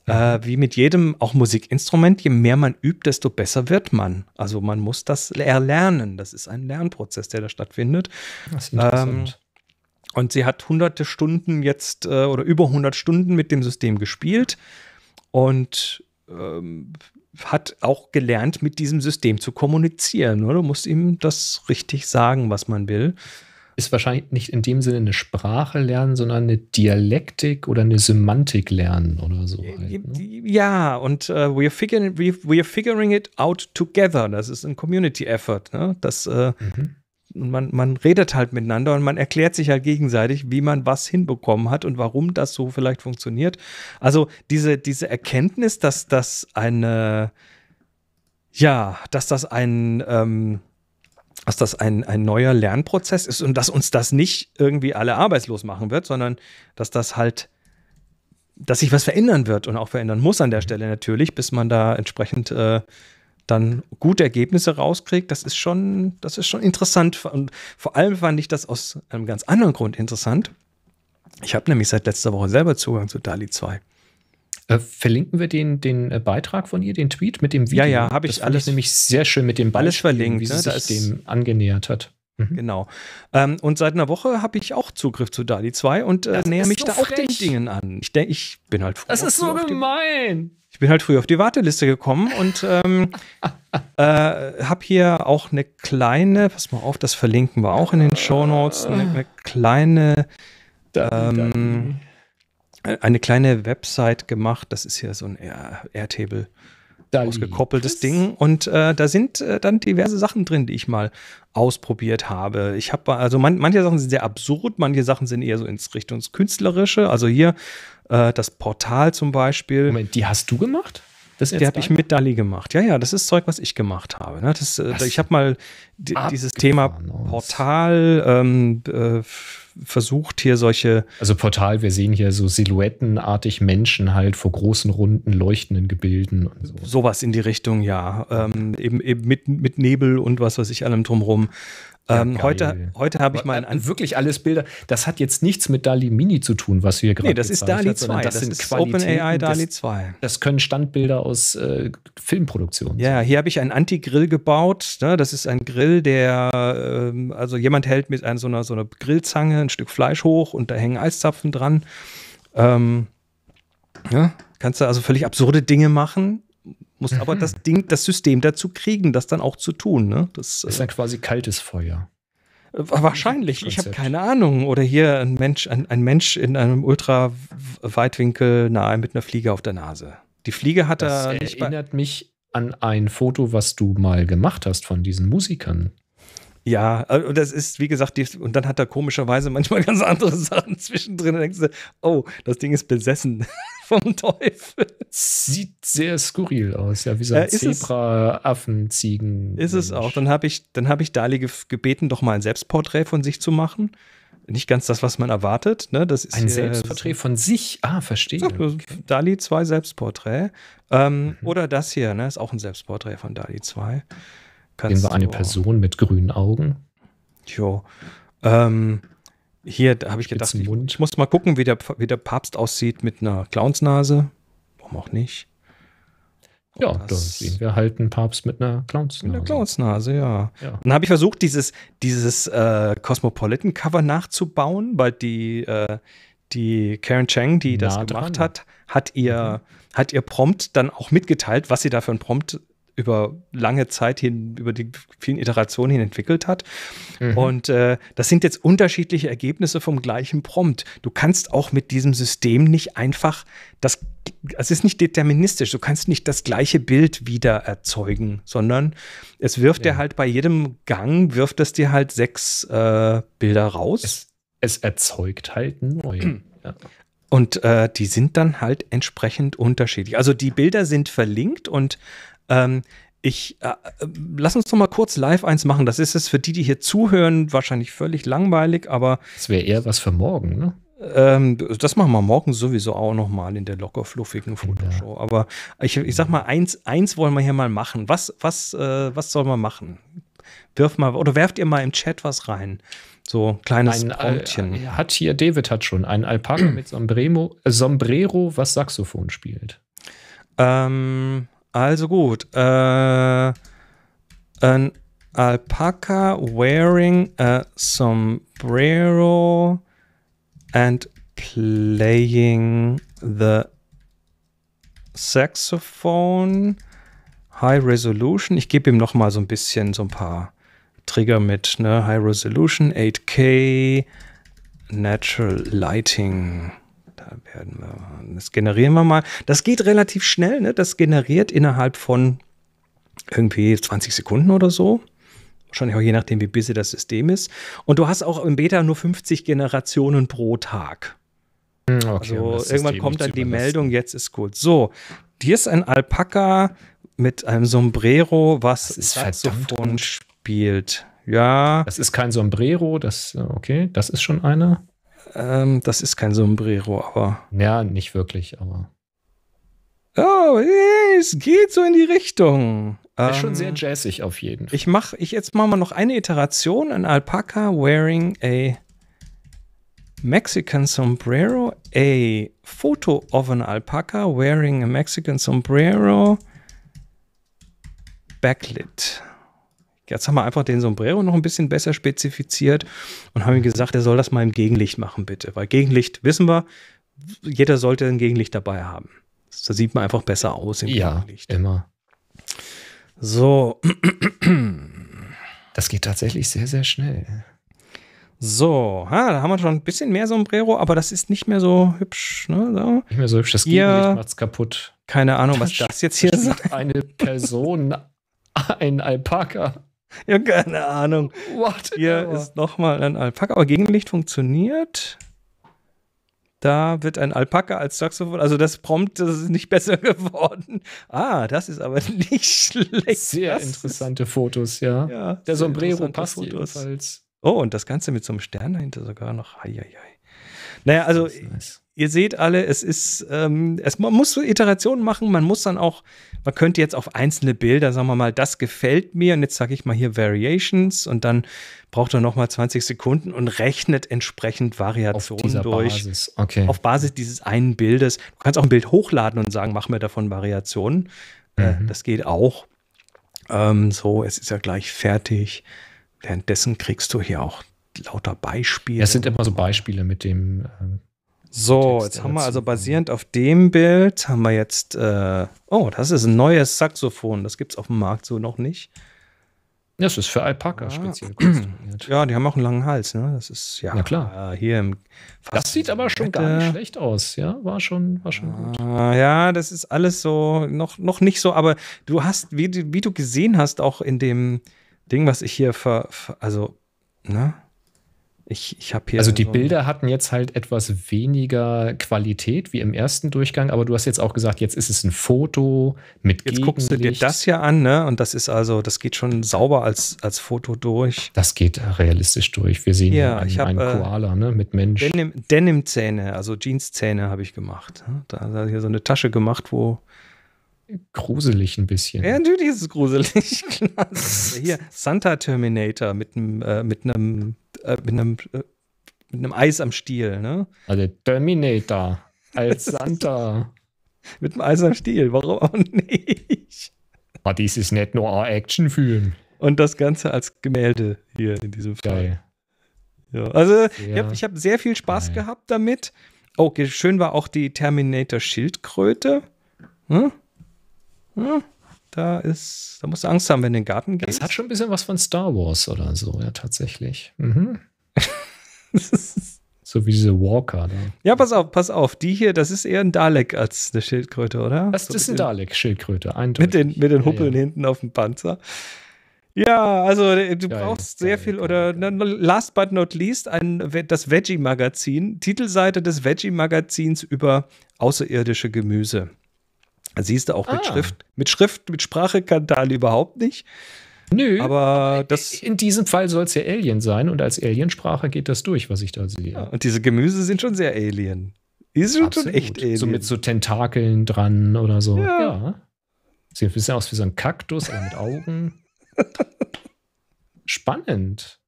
äh, mhm. wie mit jedem auch Musikinstrument, je mehr man übt, desto besser wird man. Also man muss das erlernen. Das ist ein Lernprozess, der da stattfindet. Das ist interessant. Ähm, und sie hat hunderte Stunden jetzt äh, oder über 100 Stunden mit dem System gespielt und ähm, hat auch gelernt, mit diesem System zu kommunizieren. Oder? Du musst ihm das richtig sagen, was man will. Ist wahrscheinlich nicht in dem Sinne eine Sprache lernen, sondern eine Dialektik oder eine Semantik lernen oder so. Äh, halt, ne? Ja, und uh, äh, we're, figuring, we're, we're, figuring it out together. Das ist ein Community Effort. Ne? Das, uh, mhm und man, man redet halt miteinander und man erklärt sich halt gegenseitig, wie man was hinbekommen hat und warum das so vielleicht funktioniert. Also diese, diese Erkenntnis, dass das eine, ja, dass das ein, ähm, dass das ein, ein neuer Lernprozess ist und dass uns das nicht irgendwie alle arbeitslos machen wird, sondern dass das halt, dass sich was verändern wird und auch verändern muss an der Stelle natürlich, bis man da entsprechend äh, dann gute Ergebnisse rauskriegt, das ist schon, das ist schon interessant. Und vor allem fand ich das aus einem ganz anderen Grund interessant. Ich habe nämlich seit letzter Woche selber Zugang zu DALI 2. Äh, verlinken wir den, den äh, Beitrag von ihr, den Tweet mit dem Video? Ja, ja, habe ich das alles. nämlich sehr schön mit dem Beispiel, alles verlinkt, wie sie ne? sich dem angenähert hat. Mhm. Genau. Ähm, und seit einer Woche habe ich auch Zugriff zu DALI 2 und äh, näher mich so da frech. auch den Dingen an. Ich denke, ich bin halt froh. Das ist so gemein. Die, ich bin halt früh auf die Warteliste gekommen und ähm, *laughs* äh, habe hier auch eine kleine, pass mal auf, das verlinken wir auch in den Show Notes, eine, eine kleine ähm, eine kleine Website gemacht. Das ist hier so ein Airtable. table da ausgekoppeltes Ding. Und äh, da sind äh, dann diverse Sachen drin, die ich mal ausprobiert habe. Ich habe also man, manche Sachen sind sehr absurd, manche Sachen sind eher so ins Richtungskünstlerische. Also hier äh, das Portal zum Beispiel. Moment, die hast du gemacht? Das die habe ich mit Dali gemacht. Ja, ja, das ist Zeug, was ich gemacht habe. Ne? Das, äh, ich habe mal dieses Thema Portal, ähm, äh, versucht, hier solche. Also Portal, wir sehen hier so silhouettenartig Menschen halt vor großen, runden, leuchtenden Gebilden und so. Sowas in die Richtung, ja. Ähm, eben, eben mit, mit Nebel und was weiß ich allem drumherum. Ähm, ja, heute heute habe ich mal äh, ein, an wirklich alles Bilder. Das hat jetzt nichts mit DALI Mini zu tun, was wir hier gerade Nee, das ist DALI 2. Das, das sind OpenAI DALI 2. Das, können Standbilder aus äh, Filmproduktionen. Ja, hier habe ich einen Anti-Grill gebaut. Ne? Das ist ein Grill, der, äh, also jemand hält mit einer, so, einer, so einer Grillzange ein Stück Fleisch hoch und da hängen Eiszapfen dran. Ähm, ja, kannst du also völlig absurde Dinge machen Musst mhm. aber das Ding, das System dazu kriegen, das dann auch zu tun. Ne? Das ist äh, dann quasi kaltes Feuer. Äh, wahrscheinlich, ich habe keine Ahnung. Oder hier ein Mensch, ein, ein Mensch in einem Ultraweitwinkel nahe mit einer Fliege auf der Nase. Die Fliege hat das er. Das erinnert mich an ein Foto, was du mal gemacht hast von diesen Musikern. Ja, äh, und das ist, wie gesagt, die, und dann hat er komischerweise manchmal *laughs* ganz andere Sachen zwischendrin. Dann denkst du, oh, das Ding ist besessen *laughs* vom Teufel. Sieht sehr skurril aus, ja, wie so äh, ein äh, Zebra, es, Affen, Ziegen. Ist es auch. Dann habe ich, dann ich Dali gebeten, doch mal ein Selbstporträt von sich zu machen. Nicht ganz das, was man erwartet. Ne? Das ist, ein Selbstporträt äh, von sich? Ah, verstehe. So, okay. Dali 2 Selbstporträt. Ähm, mhm. Oder das hier, ne? ist auch ein Selbstporträt von Dali 2. Kannst Sehen wir eine Person mit grünen Augen? Jo. Ähm, hier, da habe ich gedacht, ich, ich, muss mal gucken, wie der, wie der Papst aussieht mit einer Clownsnase. Warum auch nicht? ja, da sehen wir halt einen Papst mit einer Clownsnase. Mit einer Clownsnase, ja. ja. Dann habe ich versucht, dieses, dieses äh, Cosmopolitan-Cover nachzubauen, weil die, äh, die Karen Chang, die nah das gemacht dran. hat, hat ihr, mhm. hat ihr prompt dann auch mitgeteilt, was sie da für ein Prompt über lange Zeit hin, über die vielen Iterationen hin entwickelt hat. Mhm. Und äh, das sind jetzt unterschiedliche Ergebnisse vom gleichen Prompt. Du kannst auch mit diesem System nicht einfach das, es ist nicht deterministisch, du kannst nicht das gleiche Bild wieder erzeugen, sondern es wirft ja. dir halt bei jedem Gang, wirft es dir halt sechs äh, Bilder raus. Es, es erzeugt halt neu. *clears throat* ja. Und äh, die sind dann halt entsprechend unterschiedlich. Also die Bilder sind verlinkt und ähm, ich äh, lass uns doch mal kurz live eins machen. Das ist es für die, die hier zuhören, wahrscheinlich völlig langweilig, aber. Das wäre eher was für morgen, ne? Ähm, das machen wir morgen sowieso auch nochmal in der locker fluffigen Fotoshow. Ja. Aber ich, ich sag mal, eins, eins wollen wir hier mal machen. Was, was, äh, was soll man machen? Wirf mal oder werft ihr mal im Chat was rein. So kleines ein Promptchen. Al hat hier, David hat schon, einen Alpaka mit *clears throat* Sombrero, äh, Sombrero, was Saxophon spielt. Ähm, also gut. Äh, an alpaca wearing a sombrero and playing the saxophone. High Resolution. Ich gebe ihm noch mal so ein bisschen so ein paar Trigger mit. Ne? High Resolution, 8K, Natural Lighting werden wir, das generieren wir mal. Das geht relativ schnell, ne? das generiert innerhalb von irgendwie 20 Sekunden oder so. Wahrscheinlich auch je nachdem, wie busy das System ist. Und du hast auch im Beta nur 50 Generationen pro Tag. Hm, okay, also irgendwann kommt dann die Meldung, jetzt ist gut. So, hier ist ein Alpaka mit einem Sombrero, was das ist Saxophon spielt. Ja. Das ist kein Sombrero, das, okay, das ist schon einer. Ähm, das ist kein Sombrero, aber. Ja, nicht wirklich, aber. Oh, es geht so in die Richtung. Ist ähm, schon sehr jazzig auf jeden Fall. Ich mache ich jetzt mal noch eine Iteration. Ein Alpaca wearing a Mexican sombrero. A photo of an alpaca wearing a Mexican sombrero. Backlit. Jetzt haben wir einfach den Sombrero noch ein bisschen besser spezifiziert und haben ihm gesagt, er soll das mal im Gegenlicht machen, bitte. Weil Gegenlicht wissen wir, jeder sollte ein Gegenlicht dabei haben. Da sieht man einfach besser aus im ja, Gegenlicht. Ja, immer. So. Das geht tatsächlich sehr, sehr schnell. So, ha, da haben wir schon ein bisschen mehr Sombrero, aber das ist nicht mehr so hübsch. Ne? So. Nicht mehr so hübsch, das hier, Gegenlicht macht's kaputt. Keine Ahnung, was das, das jetzt hier ist. *laughs* Eine Person, ein Alpaka. *laughs* Ja, keine Ahnung. What Hier oh. ist nochmal ein Alpaka, aber Gegenlicht funktioniert. Da wird ein Alpaka als Saxophon, also das Prompt das ist nicht besser *laughs* geworden. Ah, das ist aber *laughs* nicht schlecht. Sehr das interessante ist, Fotos, ja. ja Der Sombrero passt jedenfalls. Oh, und das Ganze mit so einem Stern dahinter sogar noch. Ei, ei, ei. Naja, also nice ihr seht alle, es ist, ähm, es, man muss so Iterationen machen, man muss dann auch, man könnte jetzt auf einzelne Bilder, sagen wir mal, das gefällt mir und jetzt sage ich mal hier Variations und dann braucht er nochmal 20 Sekunden und rechnet entsprechend Variationen auf durch. Basis. Okay. Auf Basis dieses einen Bildes. Du kannst auch ein Bild hochladen und sagen, mach mir davon Variationen. Äh, mhm. Äh, das geht auch. Ähm, so, es ist ja gleich fertig. Währenddessen kriegst du hier auch lauter Beispiele. Ja, es sind immer so Beispiele mit dem ähm so, Text jetzt haben wir also basierend auf dem Bild haben wir jetzt. Äh, oh, das ist ein neues Saxophon. Das gibt es auf dem Markt so noch nicht. Das ist für Alpaka ah. speziell konstruiert. *clears throat* Ja, die haben auch einen langen Hals, ne? Das ist ja Na klar. Äh, hier im Das sieht aber schon gar nicht schlecht aus, ja? War schon war schon gut. Ah, ja, das ist alles so noch noch nicht so, aber du hast wie, wie du gesehen hast auch in dem Ding, was ich hier ver, ver also ne? Ich, ich habe hier. Also die so Bilder hatten jetzt halt etwas weniger Qualität wie im ersten Durchgang, aber du hast jetzt auch gesagt, jetzt ist es ein Foto mit Jetzt guckst du dir das ja an, ne? Und das ist also, das geht schon sauber als, als Foto durch. Das geht realistisch durch. Wir sehen ja, hier einen, hab, einen äh, Koala, ne? Mit Mensch. Denim-Zähne, Denim also Jeans-Zähne habe ich gemacht. Da, da hier so eine Tasche gemacht, wo gruselig ein bisschen. Ja, natürlich ist es gruselig. *laughs* Hier, Santa Terminator mit einem, äh, mit einem, äh, mit einem, äh, mit einem Eis am Stiel, ne? Also Terminator als Santa. *laughs* mit einem Eis am Stiel, warum auch nicht? Aber ah, dies ist nicht nur ein Actionfilm. Und das Ganze als Gemälde hier in diesem Fall. Ja, also sehr ich habe hab sehr viel Spaß geil. gehabt damit. Oh, schön war auch die Terminator Schildkröte. Hm? Hm, da ist, da musst du Angst haben, wenn du in den Garten gehst. Das hat schon ein bisschen was von Star Wars oder so, ja, tatsächlich. Mhm. *laughs* so wie diese Walker. Da. Ja, pass auf, pass auf. Die hier, das ist eher ein Dalek als eine Schildkröte, oder? Das so ist ein Dalek-Schildkröte, eindeutig. Mit den, mit den Huppeln ja, ja. hinten auf dem Panzer. Ja, also äh, du geil, brauchst sehr geil, viel geil, oder last but not least ein, das Veggie Magazin, Titelseite des Veggie Magazins über außerirdische Gemüse. Siehst du auch ah. mit Schrift, mit Schrift, mit Sprache kann Dali überhaupt nicht. Nö, aber das in diesem Fall soll es ja Alien sein und als Aliensprache geht das durch, was ich da sehe. Ja, und diese Gemüse sind schon sehr Alien. Die sind Absolut. schon echt Alien. So mit so Tentakeln dran oder so. Ja. ja. Sieht ein bisschen aus wie so ein Kaktus, aber mit Augen. *laughs* Spannend.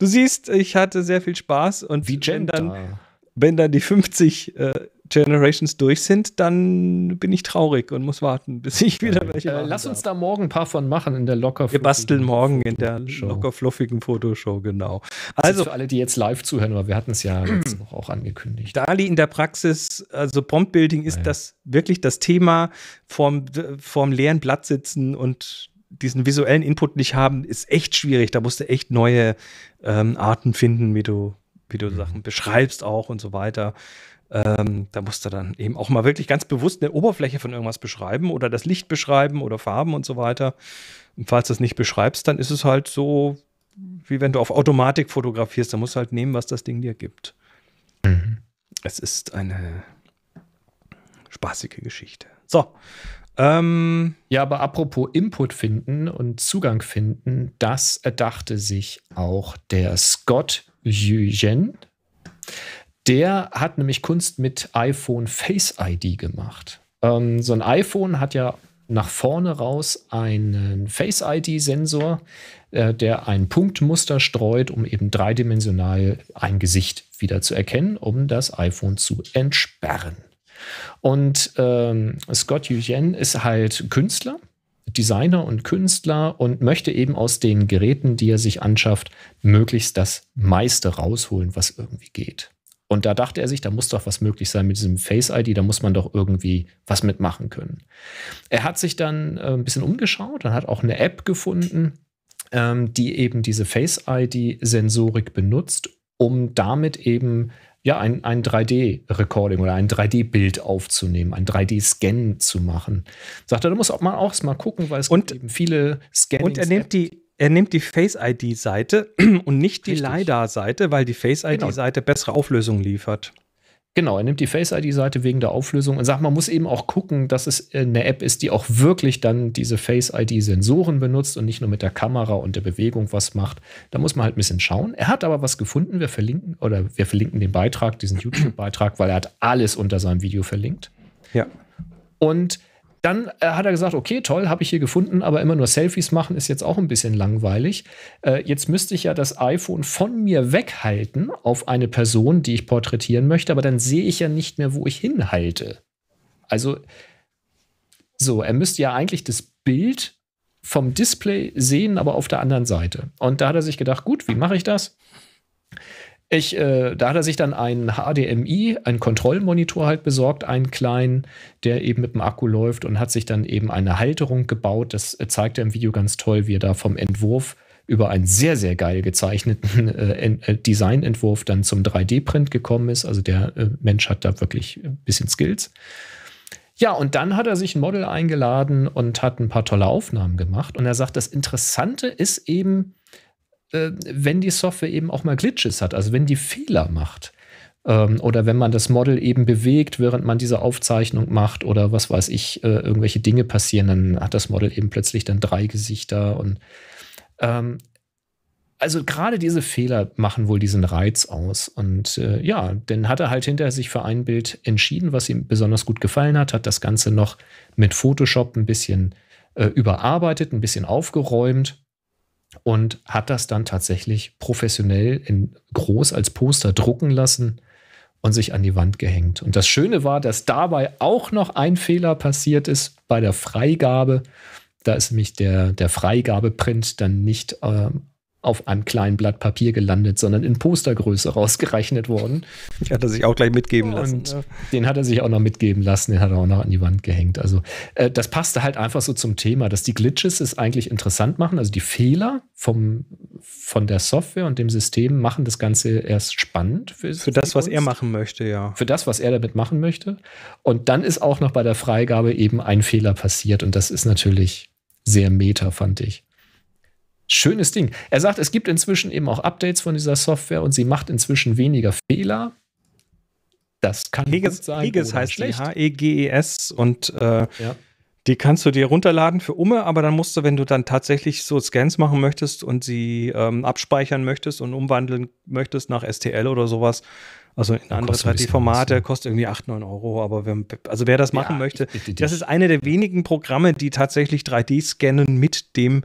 Du siehst, ich hatte sehr viel Spaß und wie wenn dann, wenn dann die 50 äh, Generations durch sind, dann bin ich traurig und muss warten, bis ich wieder äh, welche äh, Lass uns da morgen ein paar von machen in der locker Wir basteln morgen in der locker fluffigen Fotoshow, genau. Also für alle, die jetzt live zuhören, weil wir hatten es ja jetzt *clears throat* noch auch angekündigt. Dali in der Praxis, also Prompt-Building ist ja. das wirklich das Thema vorm, vorm leeren Blatt sitzen und diesen visuellen Input nicht haben, ist echt schwierig. Da musst du echt neue ähm, Arten finden, wie du, wie du mhm. Sachen beschreibst auch und so weiter. Ähm, da musst du dann eben auch mal wirklich ganz bewusst eine Oberfläche von irgendwas beschreiben oder das Licht beschreiben oder Farben und so weiter. Und falls du es nicht beschreibst, dann ist es halt so, wie wenn du auf Automatik fotografierst. Da musst du halt nehmen, was das Ding dir gibt. Mhm. Es ist eine spaßige Geschichte. So. Ähm, ja, aber apropos Input finden und Zugang finden, das erdachte sich auch der Scott Jügen. Der hat nämlich Kunst mit iPhone Face ID gemacht. Ähm, so ein iPhone hat ja nach vorne raus einen Face ID-Sensor, äh, der ein Punktmuster streut, um eben dreidimensional ein Gesicht wieder zu erkennen, um das iPhone zu entsperren. Und ähm, Scott Eugene ist halt Künstler, Designer und Künstler und möchte eben aus den Geräten, die er sich anschafft, möglichst das meiste rausholen, was irgendwie geht. Und da dachte er sich, da muss doch was möglich sein mit diesem Face ID, da muss man doch irgendwie was mitmachen können. Er hat sich dann äh, ein bisschen umgeschaut und hat auch eine App gefunden, ähm, die eben diese Face ID-Sensorik benutzt, um damit eben ja, ein, ein 3D-Recording oder ein 3D-Bild aufzunehmen, ein 3D-Scan zu machen. Sagt er, da muss auch mal, auch mal gucken, weil es und, gibt eben viele Scans. Und er nimmt die, er nimmt die Face-ID-Seite *clears throat* und nicht die LiDAR-Seite, weil die Face-ID-Seite genau. bessere Auflösung liefert. Genau, er nimmt die Face-ID-Seite wegen der Auflösung und sagt, man muss eben auch gucken, dass es äh, eine App ist, die auch wirklich dann diese Face-ID-Sensoren benutzt und nicht nur mit der Kamera und der Bewegung was macht. Da muss man halt ein bisschen schauen. Er hat aber was gefunden. Wir verlinken oder wir verlinken den Beitrag, diesen YouTube-Beitrag, weil er hat alles unter seinem Video verlinkt. Ja. Und dann äh, hat er gesagt, okay, toll, habe ich hier gefunden, aber immer nur Selfies machen ist jetzt auch ein bisschen langweilig. Äh, jetzt müsste ich ja das iPhone von mir weghalten auf eine Person, die ich porträtieren möchte, aber dann sehe ich ja nicht mehr, wo ich hinhalte. Also so, er müsste ja eigentlich das Bild vom Display sehen, aber auf der anderen Seite. Und da hat er sich gedacht, gut, wie mache ich das? Ich, äh, da hat er sich dann einen HDMI, einen Kontrollmonitor halt besorgt, einen kleinen, der eben mit dem Akku läuft und hat sich dann eben eine Halterung gebaut. Das äh, zeigt er im Video ganz toll, wie er da vom Entwurf über einen sehr, sehr geil gezeichneten *laughs* äh, äh, Designentwurf dann zum 3D-Print gekommen ist. Also der äh, Mensch hat da wirklich ein bisschen Skills. Ja, und dann hat er sich ein Model eingeladen und hat ein paar tolle Aufnahmen gemacht. Und er sagt, das Interessante ist eben, äh, wenn die Software eben auch mal Glitches hat, also wenn die Fehler macht ähm, oder wenn man das Model eben bewegt, während man diese Aufzeichnung macht oder was weiß ich, äh, irgendwelche Dinge passieren, dann hat das Model eben plötzlich dann drei Gesichter und ähm, also gerade diese Fehler machen wohl diesen Reiz aus. Und äh, ja, dann hat er halt hinterher sich für ein Bild entschieden, was ihm besonders gut gefallen hat, hat das Ganze noch mit Photoshop ein bisschen äh, überarbeitet, ein bisschen aufgeräumt und hat das dann tatsächlich professionell in groß als Poster drucken lassen und sich an die Wand gehängt. Und das Schöne war, dass dabei auch noch ein Fehler passiert ist bei der Freigabe. Da ist nämlich der, der Freigabeprint dann nicht ähm, auf einem kleinen Blatt Papier gelandet, sondern in Postergröße rausgerechnet worden. Hat er sich auch gleich mitgeben lassen. Und ne? den hat er sich auch noch mitgeben lassen, den hat er auch noch an die Wand gehängt. Also äh, das passte halt einfach so zum Thema, dass die Glitches es eigentlich interessant machen, also die Fehler vom, von der Software und dem System machen das Ganze erst spannend. Für, für das, was er machen möchte, ja. Für das, was er damit machen möchte. Und dann ist auch noch bei der Freigabe eben ein Fehler passiert und das ist natürlich sehr meta, fand ich. Schönes Ding. Er sagt, es gibt inzwischen eben auch Updates von dieser Software und sie macht inzwischen weniger Fehler. Das kann Heges, gut sein. Heges heißt schlecht. H-E-G-E-S und äh, ja. die kannst du dir runterladen für Umme, aber dann musst du, wenn du dann tatsächlich so Scans machen möchtest und sie ähm, abspeichern möchtest und umwandeln möchtest nach STL oder sowas, also in andere 3D-Formate, halt ne? kostet irgendwie 8, 9 Euro. Aber wenn, also wer das machen ja, möchte, das ist eine der wenigen Programme, die tatsächlich 3D scannen mit dem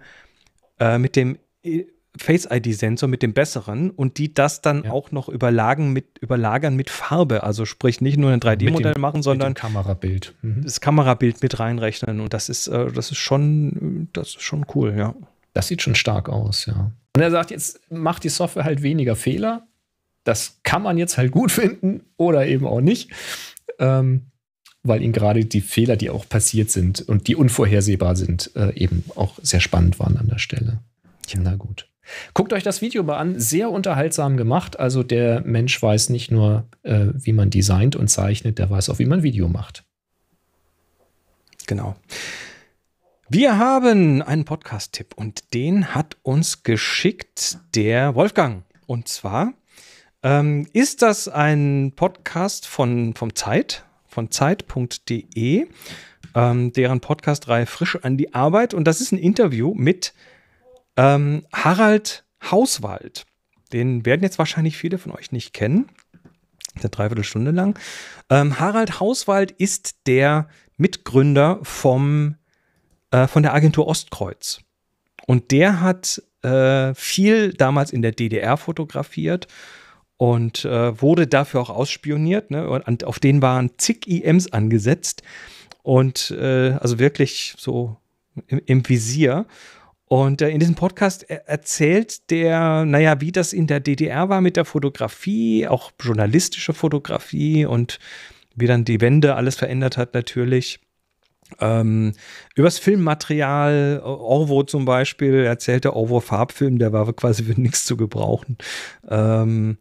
äh, mit dem äh, Face-ID-Sensor, mit dem besseren und die das dann ja. auch noch überlagen mit, überlagern mit Farbe. Also sprich nicht nur ein 3D-Modell machen, sondern Kamerabild. Mhm. das Kamerabild mit reinrechnen. Und das ist, äh, das ist schon, das ist schon cool, ja. Das sieht schon stark aus, ja. Und er sagt, jetzt macht die Software halt weniger Fehler. Das kann man jetzt halt gut *laughs* finden oder eben auch nicht. Ähm, weil ihnen gerade die Fehler, die auch passiert sind und die unvorhersehbar sind, äh, eben auch sehr spannend waren an der Stelle. Ja. Na gut. Guckt euch das Video mal an, sehr unterhaltsam gemacht. Also der Mensch weiß nicht nur, äh, wie man designt und zeichnet, der weiß auch, wie man Video macht. Genau. Wir haben einen Podcast-Tipp und den hat uns geschickt der Wolfgang. Und zwar ähm, ist das ein Podcast von, vom Zeit, von Zeit.de, ähm, deren Podcastreihe Frisch an die Arbeit. Und das ist ein Interview mit ähm, Harald Hauswald. Den werden jetzt wahrscheinlich viele von euch nicht kennen. Eine Dreiviertelstunde lang. Ähm, Harald Hauswald ist der Mitgründer vom, äh, von der Agentur Ostkreuz. Und der hat äh, viel damals in der DDR fotografiert und äh, wurde dafür auch ausspioniert. Ne? Und auf den waren zig IMs angesetzt und äh, also wirklich so im, im Visier. Und äh, in diesem Podcast erzählt der, naja, wie das in der DDR war mit der Fotografie, auch journalistische Fotografie und wie dann die Wende alles verändert hat natürlich. Ähm, übers Filmmaterial, Orwo zum Beispiel, erzählt der Orwo Farbfilm, der war quasi für nichts zu gebrauchen. Ähm,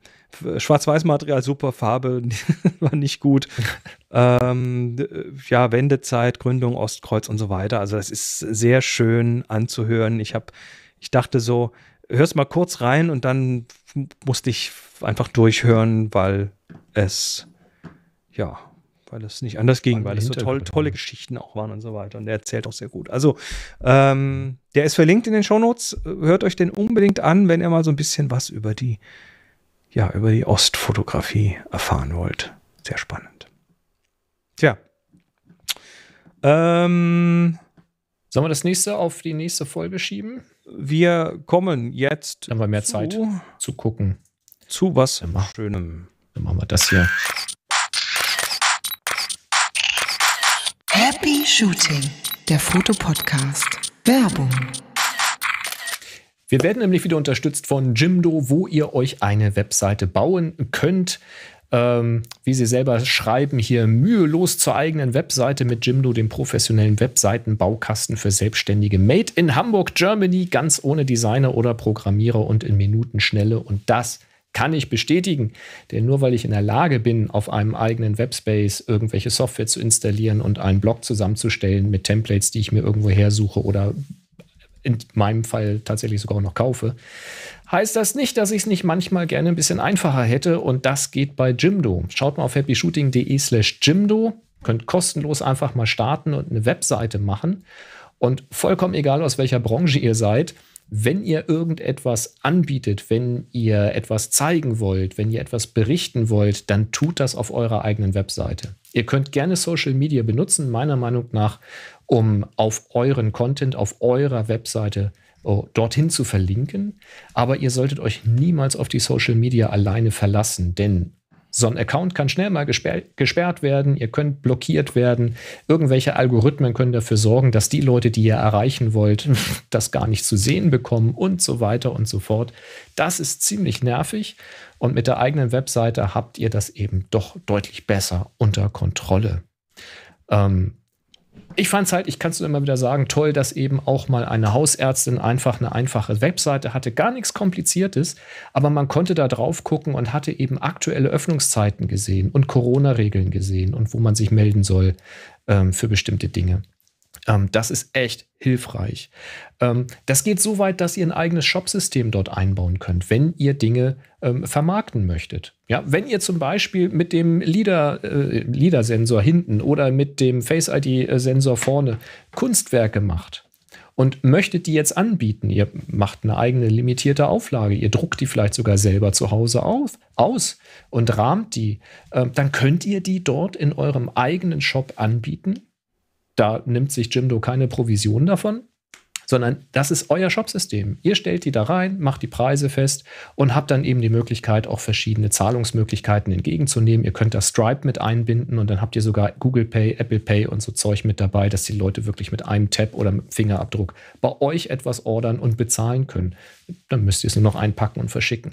Schwarz-Weiß-Material super, Farbe *laughs* war nicht gut. ähm, ja, Wendezeit, Gründung, Ostkreuz und so weiter. Also das ist sehr schön anzuhören. Ich habe, ich dachte so, hör's mal kurz rein und dann musste ich einfach durchhören, weil es, ja, weil es nicht anders ging, weil es so toll, tolle Geschichten auch waren und so weiter. Und der erzählt auch sehr gut. Also, ähm, der ist verlinkt in den Shownotes. Hört euch den unbedingt an, wenn ihr mal so ein bisschen was über die ja, über die Ostfotografie erfahren wollt. Sehr spannend. Tja. Ähm, Sollen wir das nächste auf die nächste Folge schieben? Wir kommen jetzt. Dann haben wir mehr zu, Zeit zu gucken. Zu was dann Schönem. Dann machen wir das hier. Happy Shooting, der Fotopodcast. Werbung. Wir werden nämlich wieder unterstützt von Jimdo, wo ihr euch eine Webseite bauen könnt. Ähm, wie sie selber schreiben, hier mühelos zur eigenen Webseite mit Jimdo, dem professionellen Webseitenbaukasten für Selbstständige. Made in Hamburg, Germany, ganz ohne Designer oder Programmierer und in Minutenschnelle. Und das kann ich bestätigen. Denn nur weil ich in der Lage bin, auf einem eigenen Webspace irgendwelche Software zu installieren und einen Blog zusammenzustellen mit Templates, die ich mir irgendwo hersuche oder in meinem Fall tatsächlich sogar auch noch kaufe, heißt das nicht, dass ich es nicht manchmal gerne ein bisschen einfacher hätte und das geht bei Jimdo. Schaut mal auf happyshooting.de slash Jimdo, könnt kostenlos einfach mal starten und eine Webseite machen und vollkommen egal aus welcher Branche ihr seid, wenn ihr irgendetwas anbietet, wenn ihr etwas zeigen wollt, wenn ihr etwas berichten wollt, dann tut das auf eurer eigenen Webseite. Ihr könnt gerne Social Media benutzen, meiner Meinung nach, um auf euren Content, auf eurer Webseite oh, dorthin zu verlinken. Aber ihr solltet euch niemals auf die Social Media alleine verlassen, denn so ein Account kann schnell mal gesperr gesperrt werden, ihr könnt blockiert werden. Irgendwelche Algorithmen können dafür sorgen, dass die Leute, die ihr erreichen wollt, *laughs* das gar nicht zu sehen bekommen und so weiter und so fort. Das ist ziemlich nervig und mit der eigenen Webseite habt ihr das eben doch deutlich besser unter Kontrolle. Ähm, ich fand es halt, ich kann es nur immer wieder sagen, toll, dass eben auch mal eine Hausärztin einfach eine einfache Webseite hatte, gar nichts Kompliziertes, aber man konnte da drauf gucken und hatte eben aktuelle Öffnungszeiten gesehen und Corona-Regeln gesehen und wo man sich melden soll ähm, für bestimmte Dinge. Ähm, das ist echt hilfreich. Ähm, das geht so weit, dass ihr ein eigenes Shopsystem dort einbauen könnt, wenn ihr Dinge ähm, vermarkten möchtet. Ja, wenn ihr zum Beispiel mit dem lida äh, sensor hinten oder mit dem Face-ID-Sensor äh, vorne Kunstwerke macht und möchtet die jetzt anbieten, ihr macht eine eigene limitierte Auflage, ihr druckt die vielleicht sogar selber zu Hause auf, aus und rahmt die, dann könnt ihr die dort in eurem eigenen Shop anbieten da nimmt sich Jimdo keine Provision davon, sondern das ist euer Shopsystem. Ihr stellt die da rein, macht die Preise fest und habt dann eben die Möglichkeit, auch verschiedene Zahlungsmöglichkeiten entgegenzunehmen. Ihr könnt da Stripe mit einbinden und dann habt ihr sogar Google Pay, Apple Pay und so Zeug mit dabei, dass die Leute wirklich mit einem Tab oder mit Fingerabdruck bei euch etwas ordern und bezahlen können. Dann müsst ihr es nur noch einpacken und verschicken.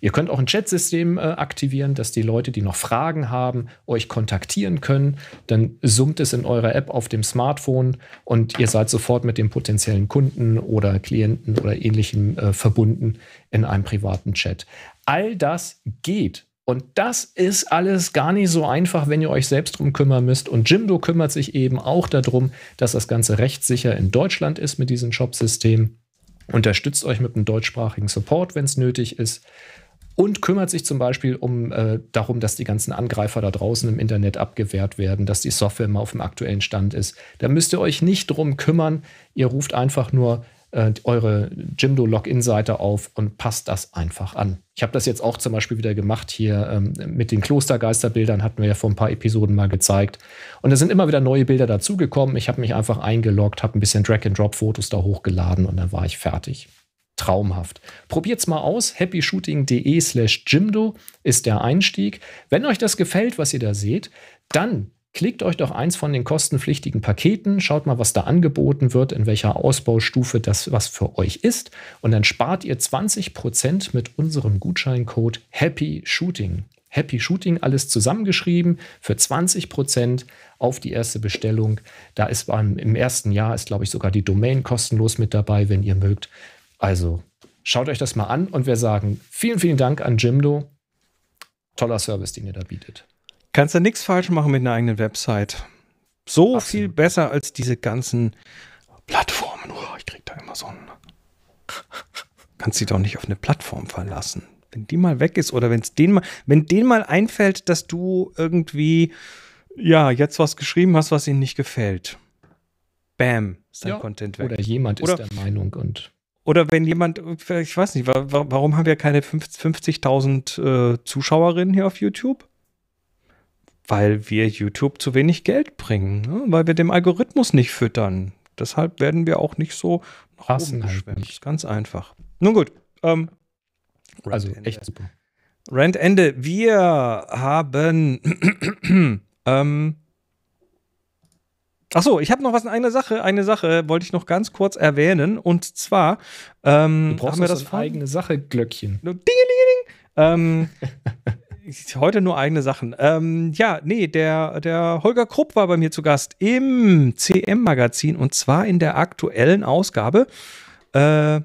Ihr könnt auch ein Chatsystem äh, aktivieren, dass die Leute, die noch Fragen haben, euch kontaktieren können. Dann summt es in eurer App auf dem Smartphone und ihr seid sofort mit dem potenziellen Kunden oder Klienten oder ähnlichem äh, verbunden in einem privaten Chat. All das geht. Und das ist alles gar nicht so einfach, wenn ihr euch selbst drum kümmern müsst. Und Jimdo kümmert sich eben auch darum, dass das Ganze rechtssicher in Deutschland ist mit diesem Shopsystem unterstützt euch mit einem deutschsprachigen Support, wenn es nötig ist. Und kümmert sich zum Beispiel um, äh, darum, dass die ganzen Angreifer da draußen im Internet abgewehrt werden, dass die Software immer auf dem aktuellen Stand ist. Da müsst ihr euch nicht drum kümmern. Ihr ruft einfach nur äh, eure Jimdo-Login-Seite auf und passt das einfach an. Ich habe das jetzt auch zum Beispiel wieder gemacht hier ähm, mit den Klostergeisterbildern, hatten wir ja vor ein paar Episoden mal gezeigt. Und es sind immer wieder neue Bilder dazugekommen. Ich habe mich einfach eingeloggt, habe ein bisschen Drag-and-Drop-Fotos da hochgeladen und dann war ich fertig. Traumhaft. Probiert's mal aus. happyshooting.de slash Jimdo ist der Einstieg. Wenn euch das gefällt, was ihr da seht, dann Klickt euch doch eins von den kostenpflichtigen Paketen, schaut mal, was da angeboten wird, in welcher Ausbaustufe das was für euch ist. Und dann spart ihr 20% mit unserem Gutscheincode Happy Shooting. Happy Shooting, alles zusammengeschrieben für 20 auf die erste Bestellung. Da ist beim, im ersten Jahr, ist glaube ich sogar die Domain kostenlos mit dabei, wenn ihr mögt. Also schaut euch das mal an und wir sagen vielen, vielen Dank an Jimdo. Toller Service, den ihr da bietet. Kannst du nichts falsch machen mit einer eigenen Website. So Ach, viel besser als diese ganzen Plattformen. Oh, ich krieg da immer so einen. Kannst sie doch nicht auf eine Plattform verlassen. Wenn die mal weg ist oder wenn es denen mal, wenn denen mal einfällt, dass du irgendwie, ja, jetzt was geschrieben hast, was ihnen nicht gefällt. Bam, ist dein ja. Content weg. Oder jemand oder, ist der Meinung und. Oder wenn jemand, ich weiß nicht, warum haben wir keine 50.000 äh, Zuschauerinnen hier auf YouTube? weil wir YouTube zu wenig Geld bringen, ne? weil wir dem Algorithmus nicht füttern. Deshalb werden wir auch nicht so nach Ganz einfach. Nun gut. Ähm, also Rand echt super. Rand Ende. Wir haben *clears throat* ähm, Achso, ich habe noch was, eine Sache, eine Sache wollte ich noch ganz kurz erwähnen. Und zwar ähm, du brauchst haben wir das so eigene Sache Glöckchen. Ding, ding, ding. Ähm, *laughs* heute nur eigene Sachen. Ähm, ja, nee, der, der Holger Krupp war bei mir zu Gast im CM-Magazin und zwar in der aktuellen Ausgabe. Äh,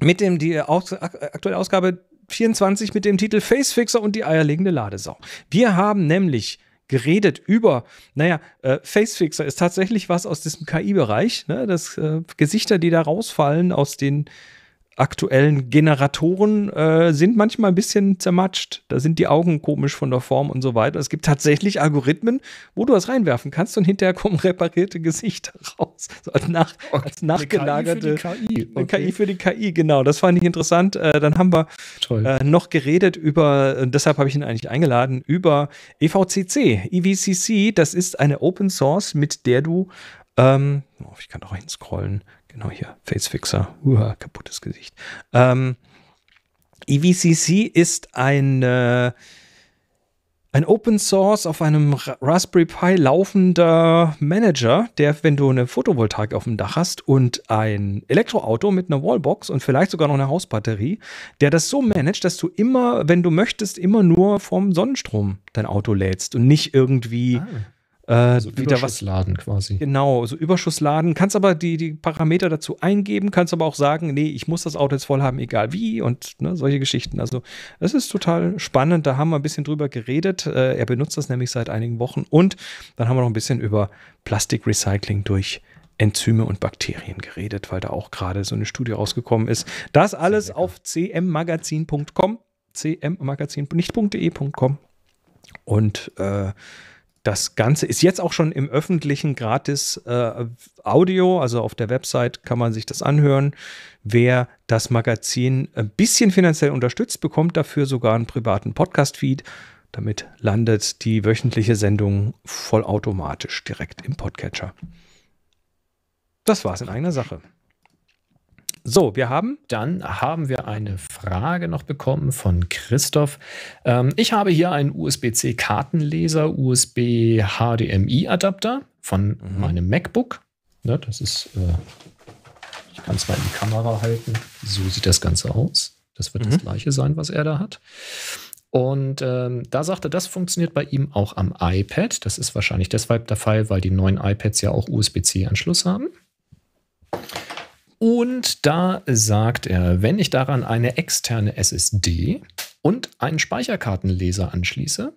mit dem, die auch, aktuelle Ausgabe 24 mit dem Titel Facefixer und die eierlegende Ladesau. Wir haben nämlich geredet über, naja, äh, Facefixer ist tatsächlich was aus diesem KI-Bereich, ne? das äh, Gesichter, die da rausfallen aus den aktuellen Generatoren äh, sind manchmal ein bisschen zermatscht. Da sind die Augen komisch von der Form und so weiter. Es gibt tatsächlich Algorithmen, wo du was reinwerfen kannst und hinterher kommen reparierte Gesichter raus. So als, nach, okay. als nachgelagerte KI für, die KI. Okay. KI für die KI. Genau, das fand ich interessant. Äh, dann haben wir äh, noch geredet über, äh, deshalb habe ich ihn eigentlich eingeladen, über EVCC. EVCC, das ist eine Open Source, mit der du ähm, oh, ich kann auch hinscrollen. Genau hier, Facefixer. Uha, kaputtes Gesicht. Ähm, EVCC ist ein, ein Open Source auf einem Raspberry Pi laufender Manager, der, wenn du eine Photovoltaik auf dem Dach hast und ein Elektroauto mit einer Wallbox und vielleicht sogar noch eine Hausbatterie, der das so managt, dass du immer, wenn du möchtest, immer nur vom Sonnenstrom dein Auto lädst und nicht irgendwie ah äh, so also quasi. Genau, so Überschussladen. Kannst aber die, die Parameter dazu eingeben, kannst aber auch sagen, nee, ich muss das Auto jetzt voll haben, egal wie und ne, solche Geschichten. Also es ist total spannend. Da haben wir ein bisschen drüber geredet. Äh, er benutzt das nämlich seit einigen Wochen und dann haben wir noch ein bisschen über Plastikrecycling durch Enzyme und Bakterien geredet, weil da auch gerade so eine Studie rausgekommen ist. Das alles auf cmmagazin.com, cmmagazin, nicht.de.com und äh, das Ganze ist jetzt auch schon im öffentlichen gratis äh, Audio, also auf der Website kann man sich das anhören. Wer das Magazin ein bisschen finanziell unterstützt, bekommt dafür sogar einen privaten Podcast-Feed. Damit landet die wöchentliche Sendung vollautomatisch direkt im Podcatcher. Das war's in eigener Sache. So, wir haben. Dann haben wir eine Frage noch bekommen von Christoph. Ähm, ich habe hier einen USB-C-Kartenleser, USB-HDMI-Adapter von mhm. meinem MacBook. Ja, das ist, äh, ich kann es mal in die Kamera halten. So sieht das Ganze aus. Das wird mhm. das gleiche sein, was er da hat. Und ähm, da sagte, das funktioniert bei ihm auch am iPad. Das ist wahrscheinlich deshalb der Fall, weil die neuen iPads ja auch USB-C-Anschluss haben. Und da sagt er, wenn ich daran eine externe SSD und einen Speicherkartenleser anschließe,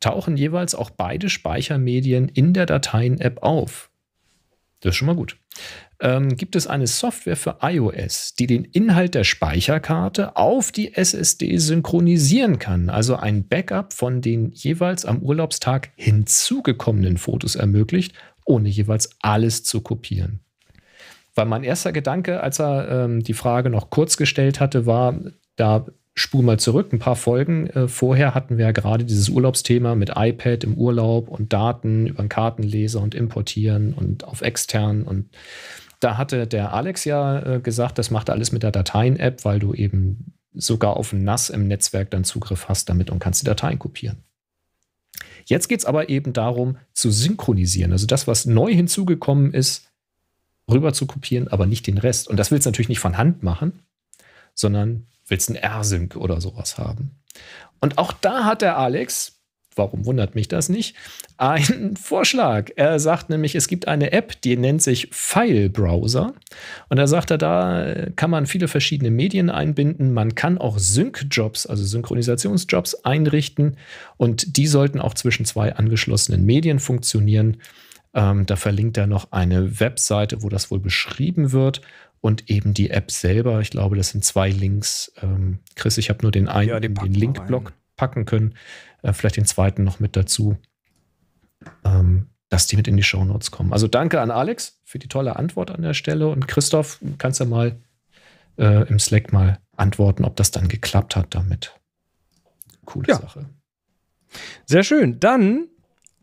tauchen jeweils auch beide Speichermedien in der Dateien-App auf. Das ist schon mal gut. Ähm, gibt es eine Software für iOS, die den Inhalt der Speicherkarte auf die SSD synchronisieren kann, also ein Backup von den jeweils am Urlaubstag hinzugekommenen Fotos ermöglicht, ohne jeweils alles zu kopieren. Weil mein erster Gedanke, als er ähm, die Frage noch kurz gestellt hatte, war, da spur mal zurück, ein paar Folgen. Äh, vorher hatten wir ja gerade dieses Urlaubsthema mit iPad im Urlaub und Daten über einen Kartenleser und importieren und auf extern. Und da hatte der Alex ja äh, gesagt, das macht alles mit der Dateien-App, weil du eben sogar auf ein NAS im Netzwerk dann Zugriff hast damit und kannst die Dateien kopieren. Jetzt geht es aber eben darum, zu synchronisieren. Also das, was neu hinzugekommen ist, rüber zu kopieren, aber nicht den Rest. Und das willst du natürlich nicht von Hand machen, sondern willst einen R-Sync oder sowas haben. Und auch da hat der Alex, warum wundert mich das nicht, einen *laughs* Vorschlag. Er sagt nämlich, es gibt eine App, die nennt sich File Browser. Und da sagt er, da äh, kann man viele verschiedene Medien einbinden. Man kann auch Sync-Jobs, also Synchronisationsjobs einrichten. Und die sollten auch zwischen zwei angeschlossenen Medien funktionieren. Ähm, da verlinkt er noch eine Webseite, wo das wohl beschrieben wird und eben die App selber. Ich glaube, das sind zwei Links. Ähm, Chris, ich habe nur den einen, ja, den, den Link-Block packen können. Äh, vielleicht den zweiten noch mit dazu, ähm, dass die mit in die Show Notes kommen. Also danke an Alex für die tolle Antwort an der Stelle. Und Christoph, kannst du ja mal äh, im Slack mal antworten, ob das dann geklappt hat damit. Coole ja. Sache. Sehr schön. Dann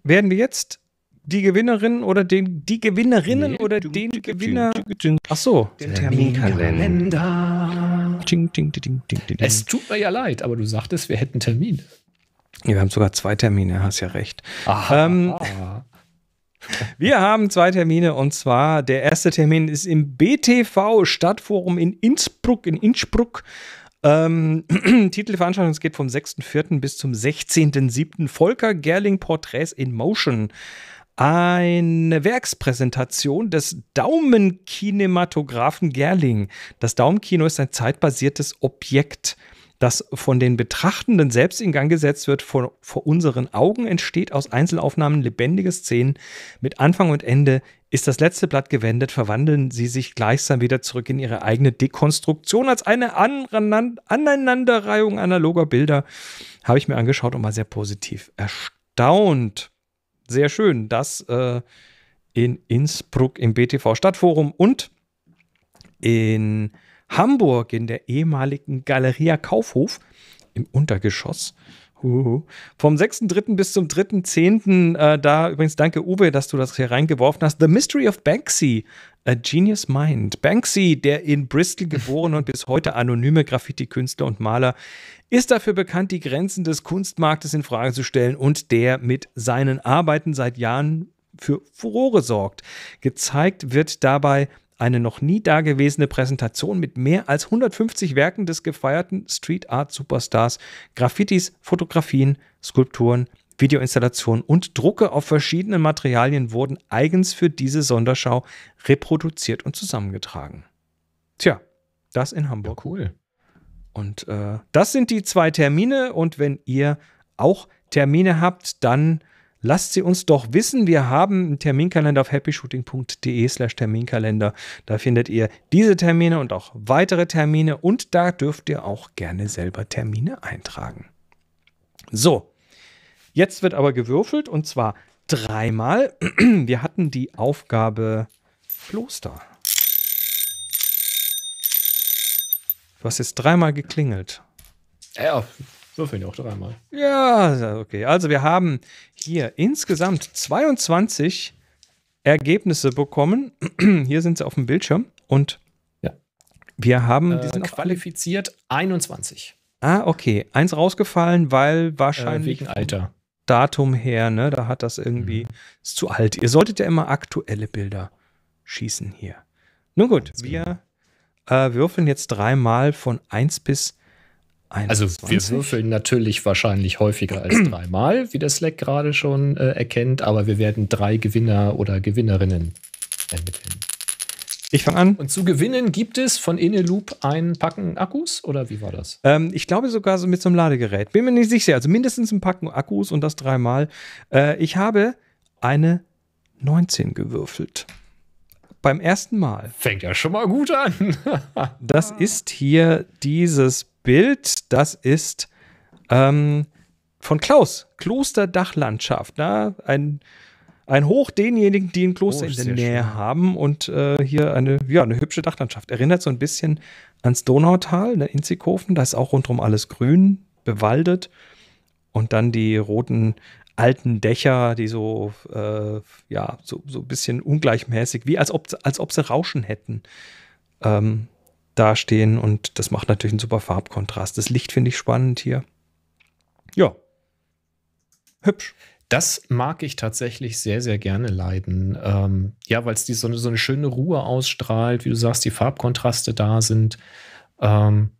werden wir jetzt die Gewinnerin oder den, die Gewinnerinnen nee, oder ding, den ding, Gewinner. Ding, Ach so, den Terminkalender. Es tut mir ja leid, aber du sagtest, wir hätten Termin. Ja, wir haben sogar zwei Termine, hast ja recht. Aha. Ähm, *laughs* wir haben zwei Termine und zwar der erste Termin ist im BTV Stadtforum in Innsbruck, in Innsbruck. Ähm, *clears throat* Titel es geht vom 6.4. bis zum 16.7. Volker Gerling Porträts in Motion eine Werkspräsentation des Daumenkinematographen Gerling. Das Daumenkino ist ein zeitbasiertes Objekt das von den Betrachtenden selbst in Gang gesetzt wird, vor, vor, unseren Augen entsteht aus Einzelaufnahmen lebendige Szenen. Mit Anfang und Ende ist das letzte Blatt gewendet, verwandeln sie sich gleichsam wieder zurück in ihre eigene Dekonstruktion als eine Aneinanderreihung analoger Bilder. Habe ich mir angeschaut und mal sehr positiv erstaunt sehr schön, dass äh, in Innsbruck im BTV Stadtforum und in Hamburg in der ehemaligen Galeria Kaufhof im Untergeschoss Uhuhu. Vom 6.3. bis zum 3.10. Äh, da übrigens danke Uwe, dass du das hier reingeworfen hast. The Mystery of Banksy, A Genius Mind. Banksy, der in Bristol geborene und bis heute anonyme Graffiti-Künstler und Maler, ist dafür bekannt, die Grenzen des Kunstmarktes in Frage zu stellen und der mit seinen Arbeiten seit Jahren für Furore sorgt. Gezeigt wird dabei eine noch nie dagewesene Präsentation mit mehr als 150 Werken des gefeierten Street Art Superstars, Graffitis, Fotografien, Skulpturen, Videoinstallationen und Drucke auf verschiedenen Materialien wurden eigens für diese Sonderschau reproduziert und zusammengetragen. Tja, das in Hamburg. Ja, cool. Und äh, das sind die zwei Termine und wenn ihr auch Termine habt, dann lasst sie uns doch wissen. Wir haben einen Terminkalender auf happyshooting.de slash Terminkalender. Da findet ihr diese Termine und auch weitere Termine und da dürft ihr auch gerne selber Termine eintragen. So, jetzt wird aber gewürfelt und zwar dreimal. *clears throat* Wir hatten die Aufgabe Kloster. Du hast jetzt dreimal geklingelt. Ja, Würfeln ja auch dreimal. Ja, okay. Also wir haben hier insgesamt 22 Ergebnisse bekommen. *clears throat* hier sind sie auf dem Bildschirm und ja. wir haben äh, qualifiziert 21. Ah, okay. Eins rausgefallen, weil wahrscheinlich. Äh, wegen Alter. Datum her, ne? Da hat das irgendwie. Mhm. Ist zu alt. Ihr solltet ja immer aktuelle Bilder schießen hier. Nun gut, wir genau. äh, würfeln jetzt dreimal von 1 bis also wir würfeln natürlich wahrscheinlich häufiger als *clears throat* dreimal, wie der Slack gerade schon äh, erkennt, aber wir werden drei Gewinner oder Gewinnerinnen ermitteln. Ich fange an. Und zu gewinnen gibt es von Inneloop ein Packen Akkus oder wie war das? Ähm, ich glaube sogar so mit so einem Ladegerät. Bin mir nicht sicher. Also mindestens ein Packen Akkus und das dreimal. Äh, ich habe eine 19 gewürfelt. Beim ersten Mal. Fängt ja schon mal gut an. *laughs* das ist hier dieses Bild, das ist ähm, von Klaus, Klosterdachlandschaft. Ne? Ein, ein Hoch denjenigen, die ein Kloster oh, in der Nähe schön. haben und äh, hier eine, ja, eine hübsche Dachlandschaft. Erinnert so ein bisschen ans Donautal, ne, Inzighofen. Da ist auch rundherum alles grün, bewaldet. Und dann die roten alten Dächer, die so, äh, ja, so, so ein bisschen ungleichmäßig, wie als ob, als ob sie Rauschen hätten. Ähm, dastehen und das macht natürlich einen super Farbkontrast. Das Licht finde ich spannend hier. Ja. Hübsch. Das mag ich tatsächlich sehr, sehr gerne leiden. Ähm, ja, weil es so, so, eine schöne Ruhe ausstrahlt, wie du sagst, die Farbkontraste da sind. Ähm,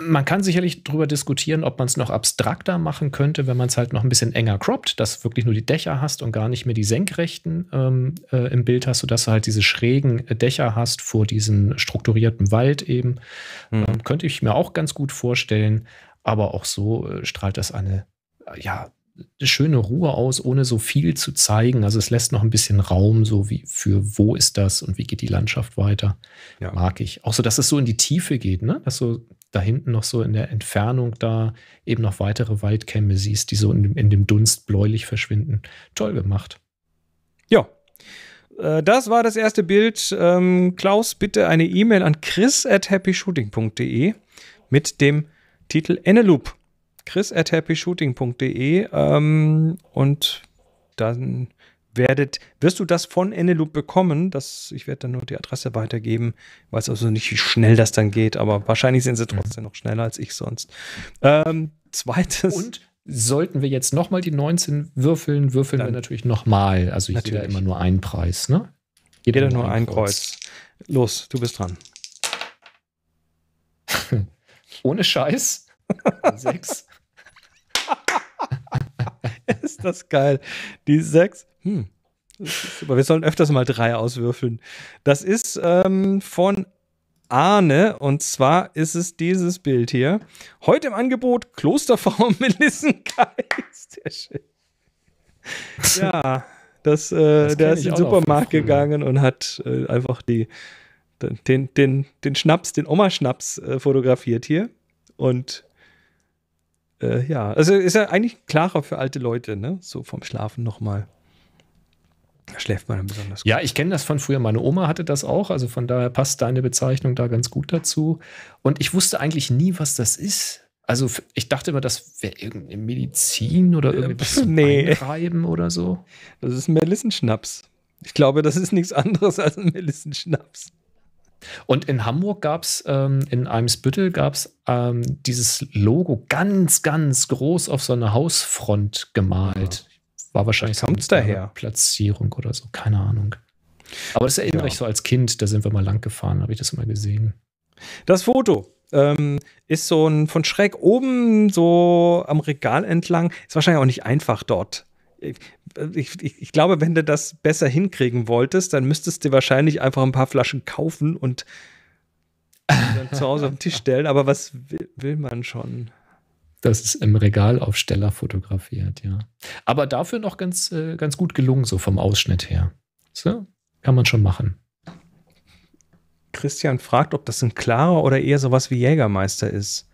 man kann sicherlich darüber diskutieren, ob man es noch abstrakter machen könnte, wenn man es halt noch ein bisschen enger croppt, dass du wirklich nur die Dächer hast und gar nicht mehr die senkrechten ähm, äh, im Bild hast, sodass du halt diese schrägen äh, Dächer hast vor diesem strukturierten Wald eben. Mhm. Ähm, könnte ich mir auch ganz gut vorstellen, aber auch so äh, strahlt das eine, äh, ja, schöne Ruhe aus, ohne so viel zu zeigen. Also es lässt noch ein bisschen Raum, so wie für wo ist das und wie geht die Landschaft weiter. Ja. Mag ich. Auch so, dass es so in die Tiefe geht, ne? Dass so da hinten noch so in der Entfernung da eben noch weitere Waldkämme siehst, die so in dem, in dem Dunst bläulich verschwinden. Toll gemacht. Ja. Äh, das war das erste Bild. Ähm, Klaus, bitte eine E-Mail an chris at happyshooting.de mit dem Titel Eneloop. chris at happyshooting.de ähm, und dann werdet, wirst du das von Eneloop bekommen. Das, ich werde dann nur die Adresse weitergeben. Ich Weiß also nicht, wie schnell das dann geht, aber wahrscheinlich sind sie mhm. trotzdem noch schneller als ich sonst. Ähm, zweites. Und sollten wir jetzt nochmal die 19 würfeln, würfeln dann wir natürlich nochmal. Also natürlich. jeder immer nur einen Preis, ne? Jeder, jeder nur ein Kreuz. Kreuz. Los, du bist dran. *laughs* Ohne Scheiß. Sechs. *laughs* ist das geil. Die sechs hm. Super, wir sollen öfters mal drei auswürfeln. Das ist ähm, von Arne und zwar ist es dieses Bild hier. Heute im Angebot Klosterform *laughs* Melissengeist. Sehr schön. Ja, das, äh, das der ist in den Supermarkt gegangen und hat äh, einfach die, den, den, den Schnaps, den Oma-Schnaps äh, fotografiert hier. Und äh, ja, also ist ja eigentlich klarer für alte Leute, ne? So vom Schlafen nochmal. Da schläft man dann besonders gut. Ja, ich kenne das von früher. Meine Oma hatte das auch. Also von daher passt deine Bezeichnung da ganz gut dazu. Und ich wusste eigentlich nie, was das ist. Also ich dachte immer, das wäre irgendeine Medizin oder äh, irgendwas zum nee. Einreiben oder so. Das ist ein Melissenschnaps. Ich glaube, das ist nichts anderes als ein Melissenschnaps. Und in Hamburg gab es, ähm, in Eimsbüttel gab es ähm, dieses Logo ganz, ganz groß auf so eine Hausfront gemalt. Ja. War wahrscheinlich kommt es daher? Platzierung oder so, keine Ahnung. Aber das erinnere ja. ich so als Kind, da sind wir mal lang gefahren, habe ich das mal gesehen. Das Foto ähm, ist so ein von schräg oben so am Regal entlang. Ist wahrscheinlich auch nicht einfach dort. Ich, ich, ich, glaube, wenn du das besser hinkriegen wolltest, dann müsstest du wahrscheinlich einfach ein paar Flaschen kaufen und dann zu Hause auf den Tisch stellen. Aber was will, will man schon? dass es im Regalaufsteller fotografiert, ja. Aber dafür noch ganz, äh, ganz gut gelungen, so vom Ausschnitt her. So, kann man schon machen. Christian fragt, ob das ein klarer oder eher sowas wie Jägermeister ist.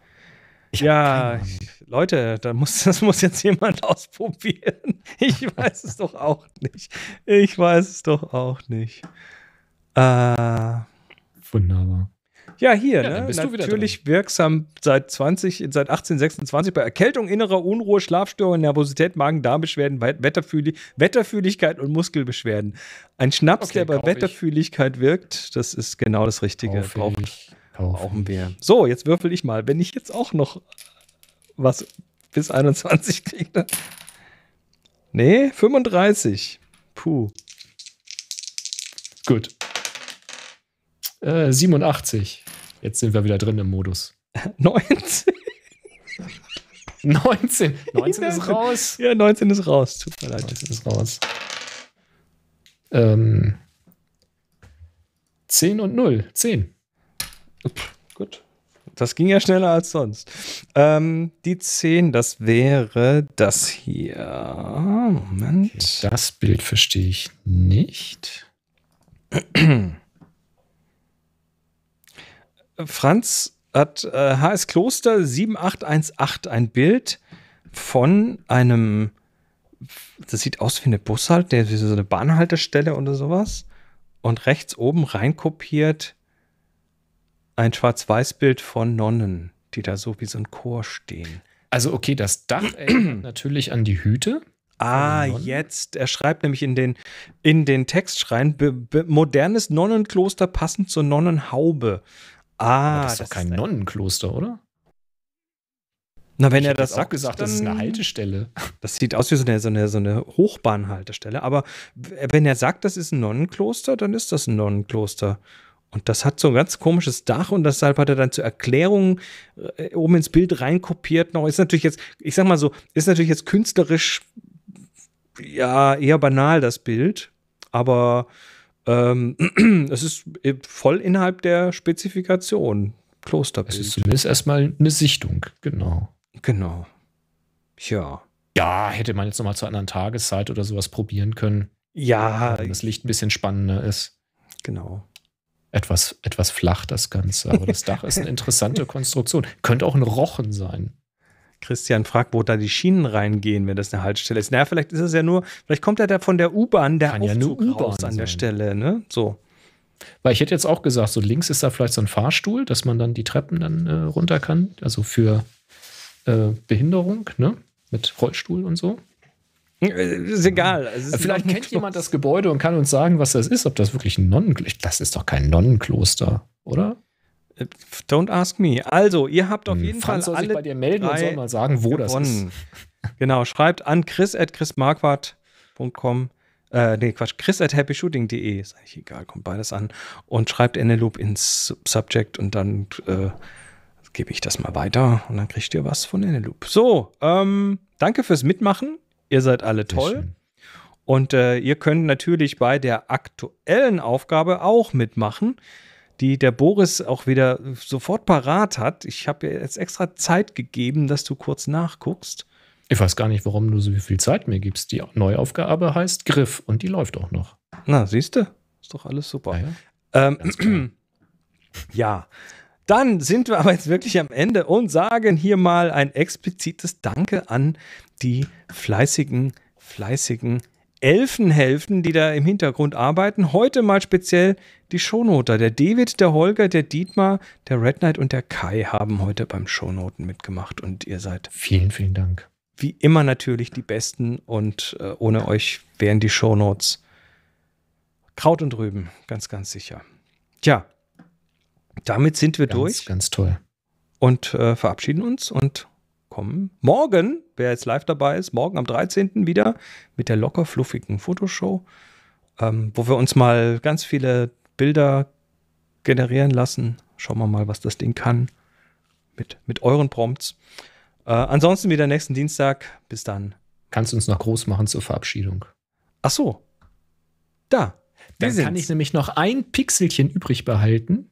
Ich ja, Leute, da muss, das muss jetzt jemand *laughs* ausprobieren. Ich weiß es doch auch nicht. Ich weiß es doch auch nicht. Äh, Wunderbar. Ja, hier, ja, ne? natürlich wirksam seit 20, seit 1826 bei Erkältung, innerer Unruhe, Schlafstörungen, Nervosität, Magen-Darm-Beschwerden, Wetterfühl Wetterfühligkeit und Muskelbeschwerden. Ein Schnaps, okay, der bei Wetterfühligkeit ich. wirkt, das ist genau das Richtige. Brauchen, brauchen wir. So, jetzt würfel ich mal. Wenn ich jetzt auch noch was bis 21 kriege. Nee, 35. Puh. Gut. Äh, 87. Jetzt sind wir wieder drin im Modus. 19. 19. 19 ist raus. Ja, 19 ist raus. Tut mir leid. 19 ist raus. Ähm, 10 und 0. 10. Pff, gut. Das ging ja schneller als sonst. Ähm, die 10, das wäre das hier. Moment. Okay, das Bild verstehe ich nicht. *clears throat* Franz hat äh, HS Kloster 7818 ein Bild von einem, das sieht aus wie eine Bushalt, der so eine Bahnhaltestelle oder sowas. Und rechts oben reinkopiert ein Schwarz-Weiß-Bild von Nonnen, die da so wie so ein Chor stehen. Also okay, das Dach *clears throat* erinnert natürlich an die Hüte. Ah, jetzt. Er schreibt nämlich in den, in den Text modernes Nonnenkloster passend zur Nonnenhaube. Ah, Aber das ist das doch kein ist Nonnenkloster, oder? Na, wenn ich er das sagt, gesagt, dann, das ist eine Haltestelle. Das sieht aus wie so eine, so eine, so eine Hochbahnhaltestelle. Aber wenn er sagt, das ist ein Nonnenkloster, dann ist das ein Nonnenkloster. Und das hat so ein ganz komisches Dach und deshalb hat er dann zur Erklärung äh, oben ins Bild reinkopiert noch. Ist natürlich jetzt, ich sag mal so, ist natürlich jetzt künstlerisch ja eher banal das Bild, aber ähm, *clears throat* es ist voll innerhalb der Spezifikation. Klosterbild. Es ist zumindest erstmal eine Sichtung, genau. Genau. Ja. Ja, hätte man jetzt nochmal zur anderen Tageszeit oder sowas probieren können. Ja. Wenn das Licht ein bisschen spannender ist. Genau. Etwas, etwas flach das Ganze, aber das Dach ist eine *laughs* interessante Konstruktion. Könnte auch ein Rochen sein. Christian fragt, wo da die Schienen reingehen, wenn das eine Haltestelle ist. Naja, vielleicht ist es ja nur, vielleicht kommt er da von der U-Bahn, der Kann Aufzug ja raus an der Stelle, ne? So. Weil ich hätte jetzt auch gesagt, so links ist da vielleicht so ein Fahrstuhl, dass man dann die Treppen dann äh, runter kann, also für äh, Behinderung, ne? Mit Rollstuhl und so. Äh, ist egal. Also ist Vielleicht kennt jemand das Gebäude und kann uns sagen, was das ist, ob das wirklich ein Nonnenkloster ist. Das ist doch kein Nonnenkloster, oder? Don't ask me. Also, ihr habt auf hm, jeden hm. Fall Franz Fall. soll sich bei dir melden und soll mal sagen, wo gewonnen. das ist. *laughs* Genau, schreibt an chris chris.chrismarquardt.com. Äh, nee, Quatsch, chris at chris.happyshooting.de. Ist eigentlich egal, kommt beides an. Und schreibt Ennelope ins Subject und dann äh, gebe ich das mal weiter und dann kriegt ihr was von Ennelope. So, ähm, danke fürs Mitmachen. Ihr seid alle toll. Und äh, ihr könnt natürlich bei der aktuellen Aufgabe auch mitmachen die der Boris auch wieder sofort parat hat. Ich habe dir jetzt extra Zeit gegeben, dass du kurz nachguckst. Ich weiß gar nicht, warum du so viel Zeit mir gibst. Die Neuaufgabe heißt Griff und die läuft auch noch. Na, siehst du? Ist doch alles super. Ja, ja. Ähm, *clears throat* ja. Dann sind wir aber jetzt wirklich am Ende und sagen hier mal ein explizites Danke an die fleißigen, fleißigen Elfenhälften, die da im Hintergrund arbeiten. Heute mal speziell die Shownoter. Der David, der Holger, der Dietmar, der Red Knight und der Kai haben heute beim Shownoten mitgemacht und ihr seid. Vielen, vielen Dank. Wie immer natürlich die Besten und äh, ohne euch wären die Shownotes Kraut und Rüben, ganz, ganz sicher. Tja, damit sind wir ganz, durch. Ganz toll. Und äh, verabschieden uns und kommen. Morgen, wer jetzt live dabei ist, morgen am 13. wieder mit der locker fluffigen Fotoshow, ähm, wo wir uns mal ganz viele Bilder generieren lassen. Schauen wir mal, was das Ding kann mit, mit euren Prompts. Äh, ansonsten wieder nächsten Dienstag. Bis dann. Kannst du uns noch groß machen zur Verabschiedung? Ach so. Da. Dann kann ich nämlich noch ein Pixelchen übrig behalten.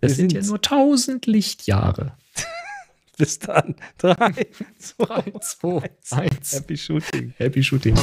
Das sind ja nur 1000 Lichtjahre. *laughs* *laughs* Bis dann. 3, 2, 2 1. Happy Shooting. Happy Shooting.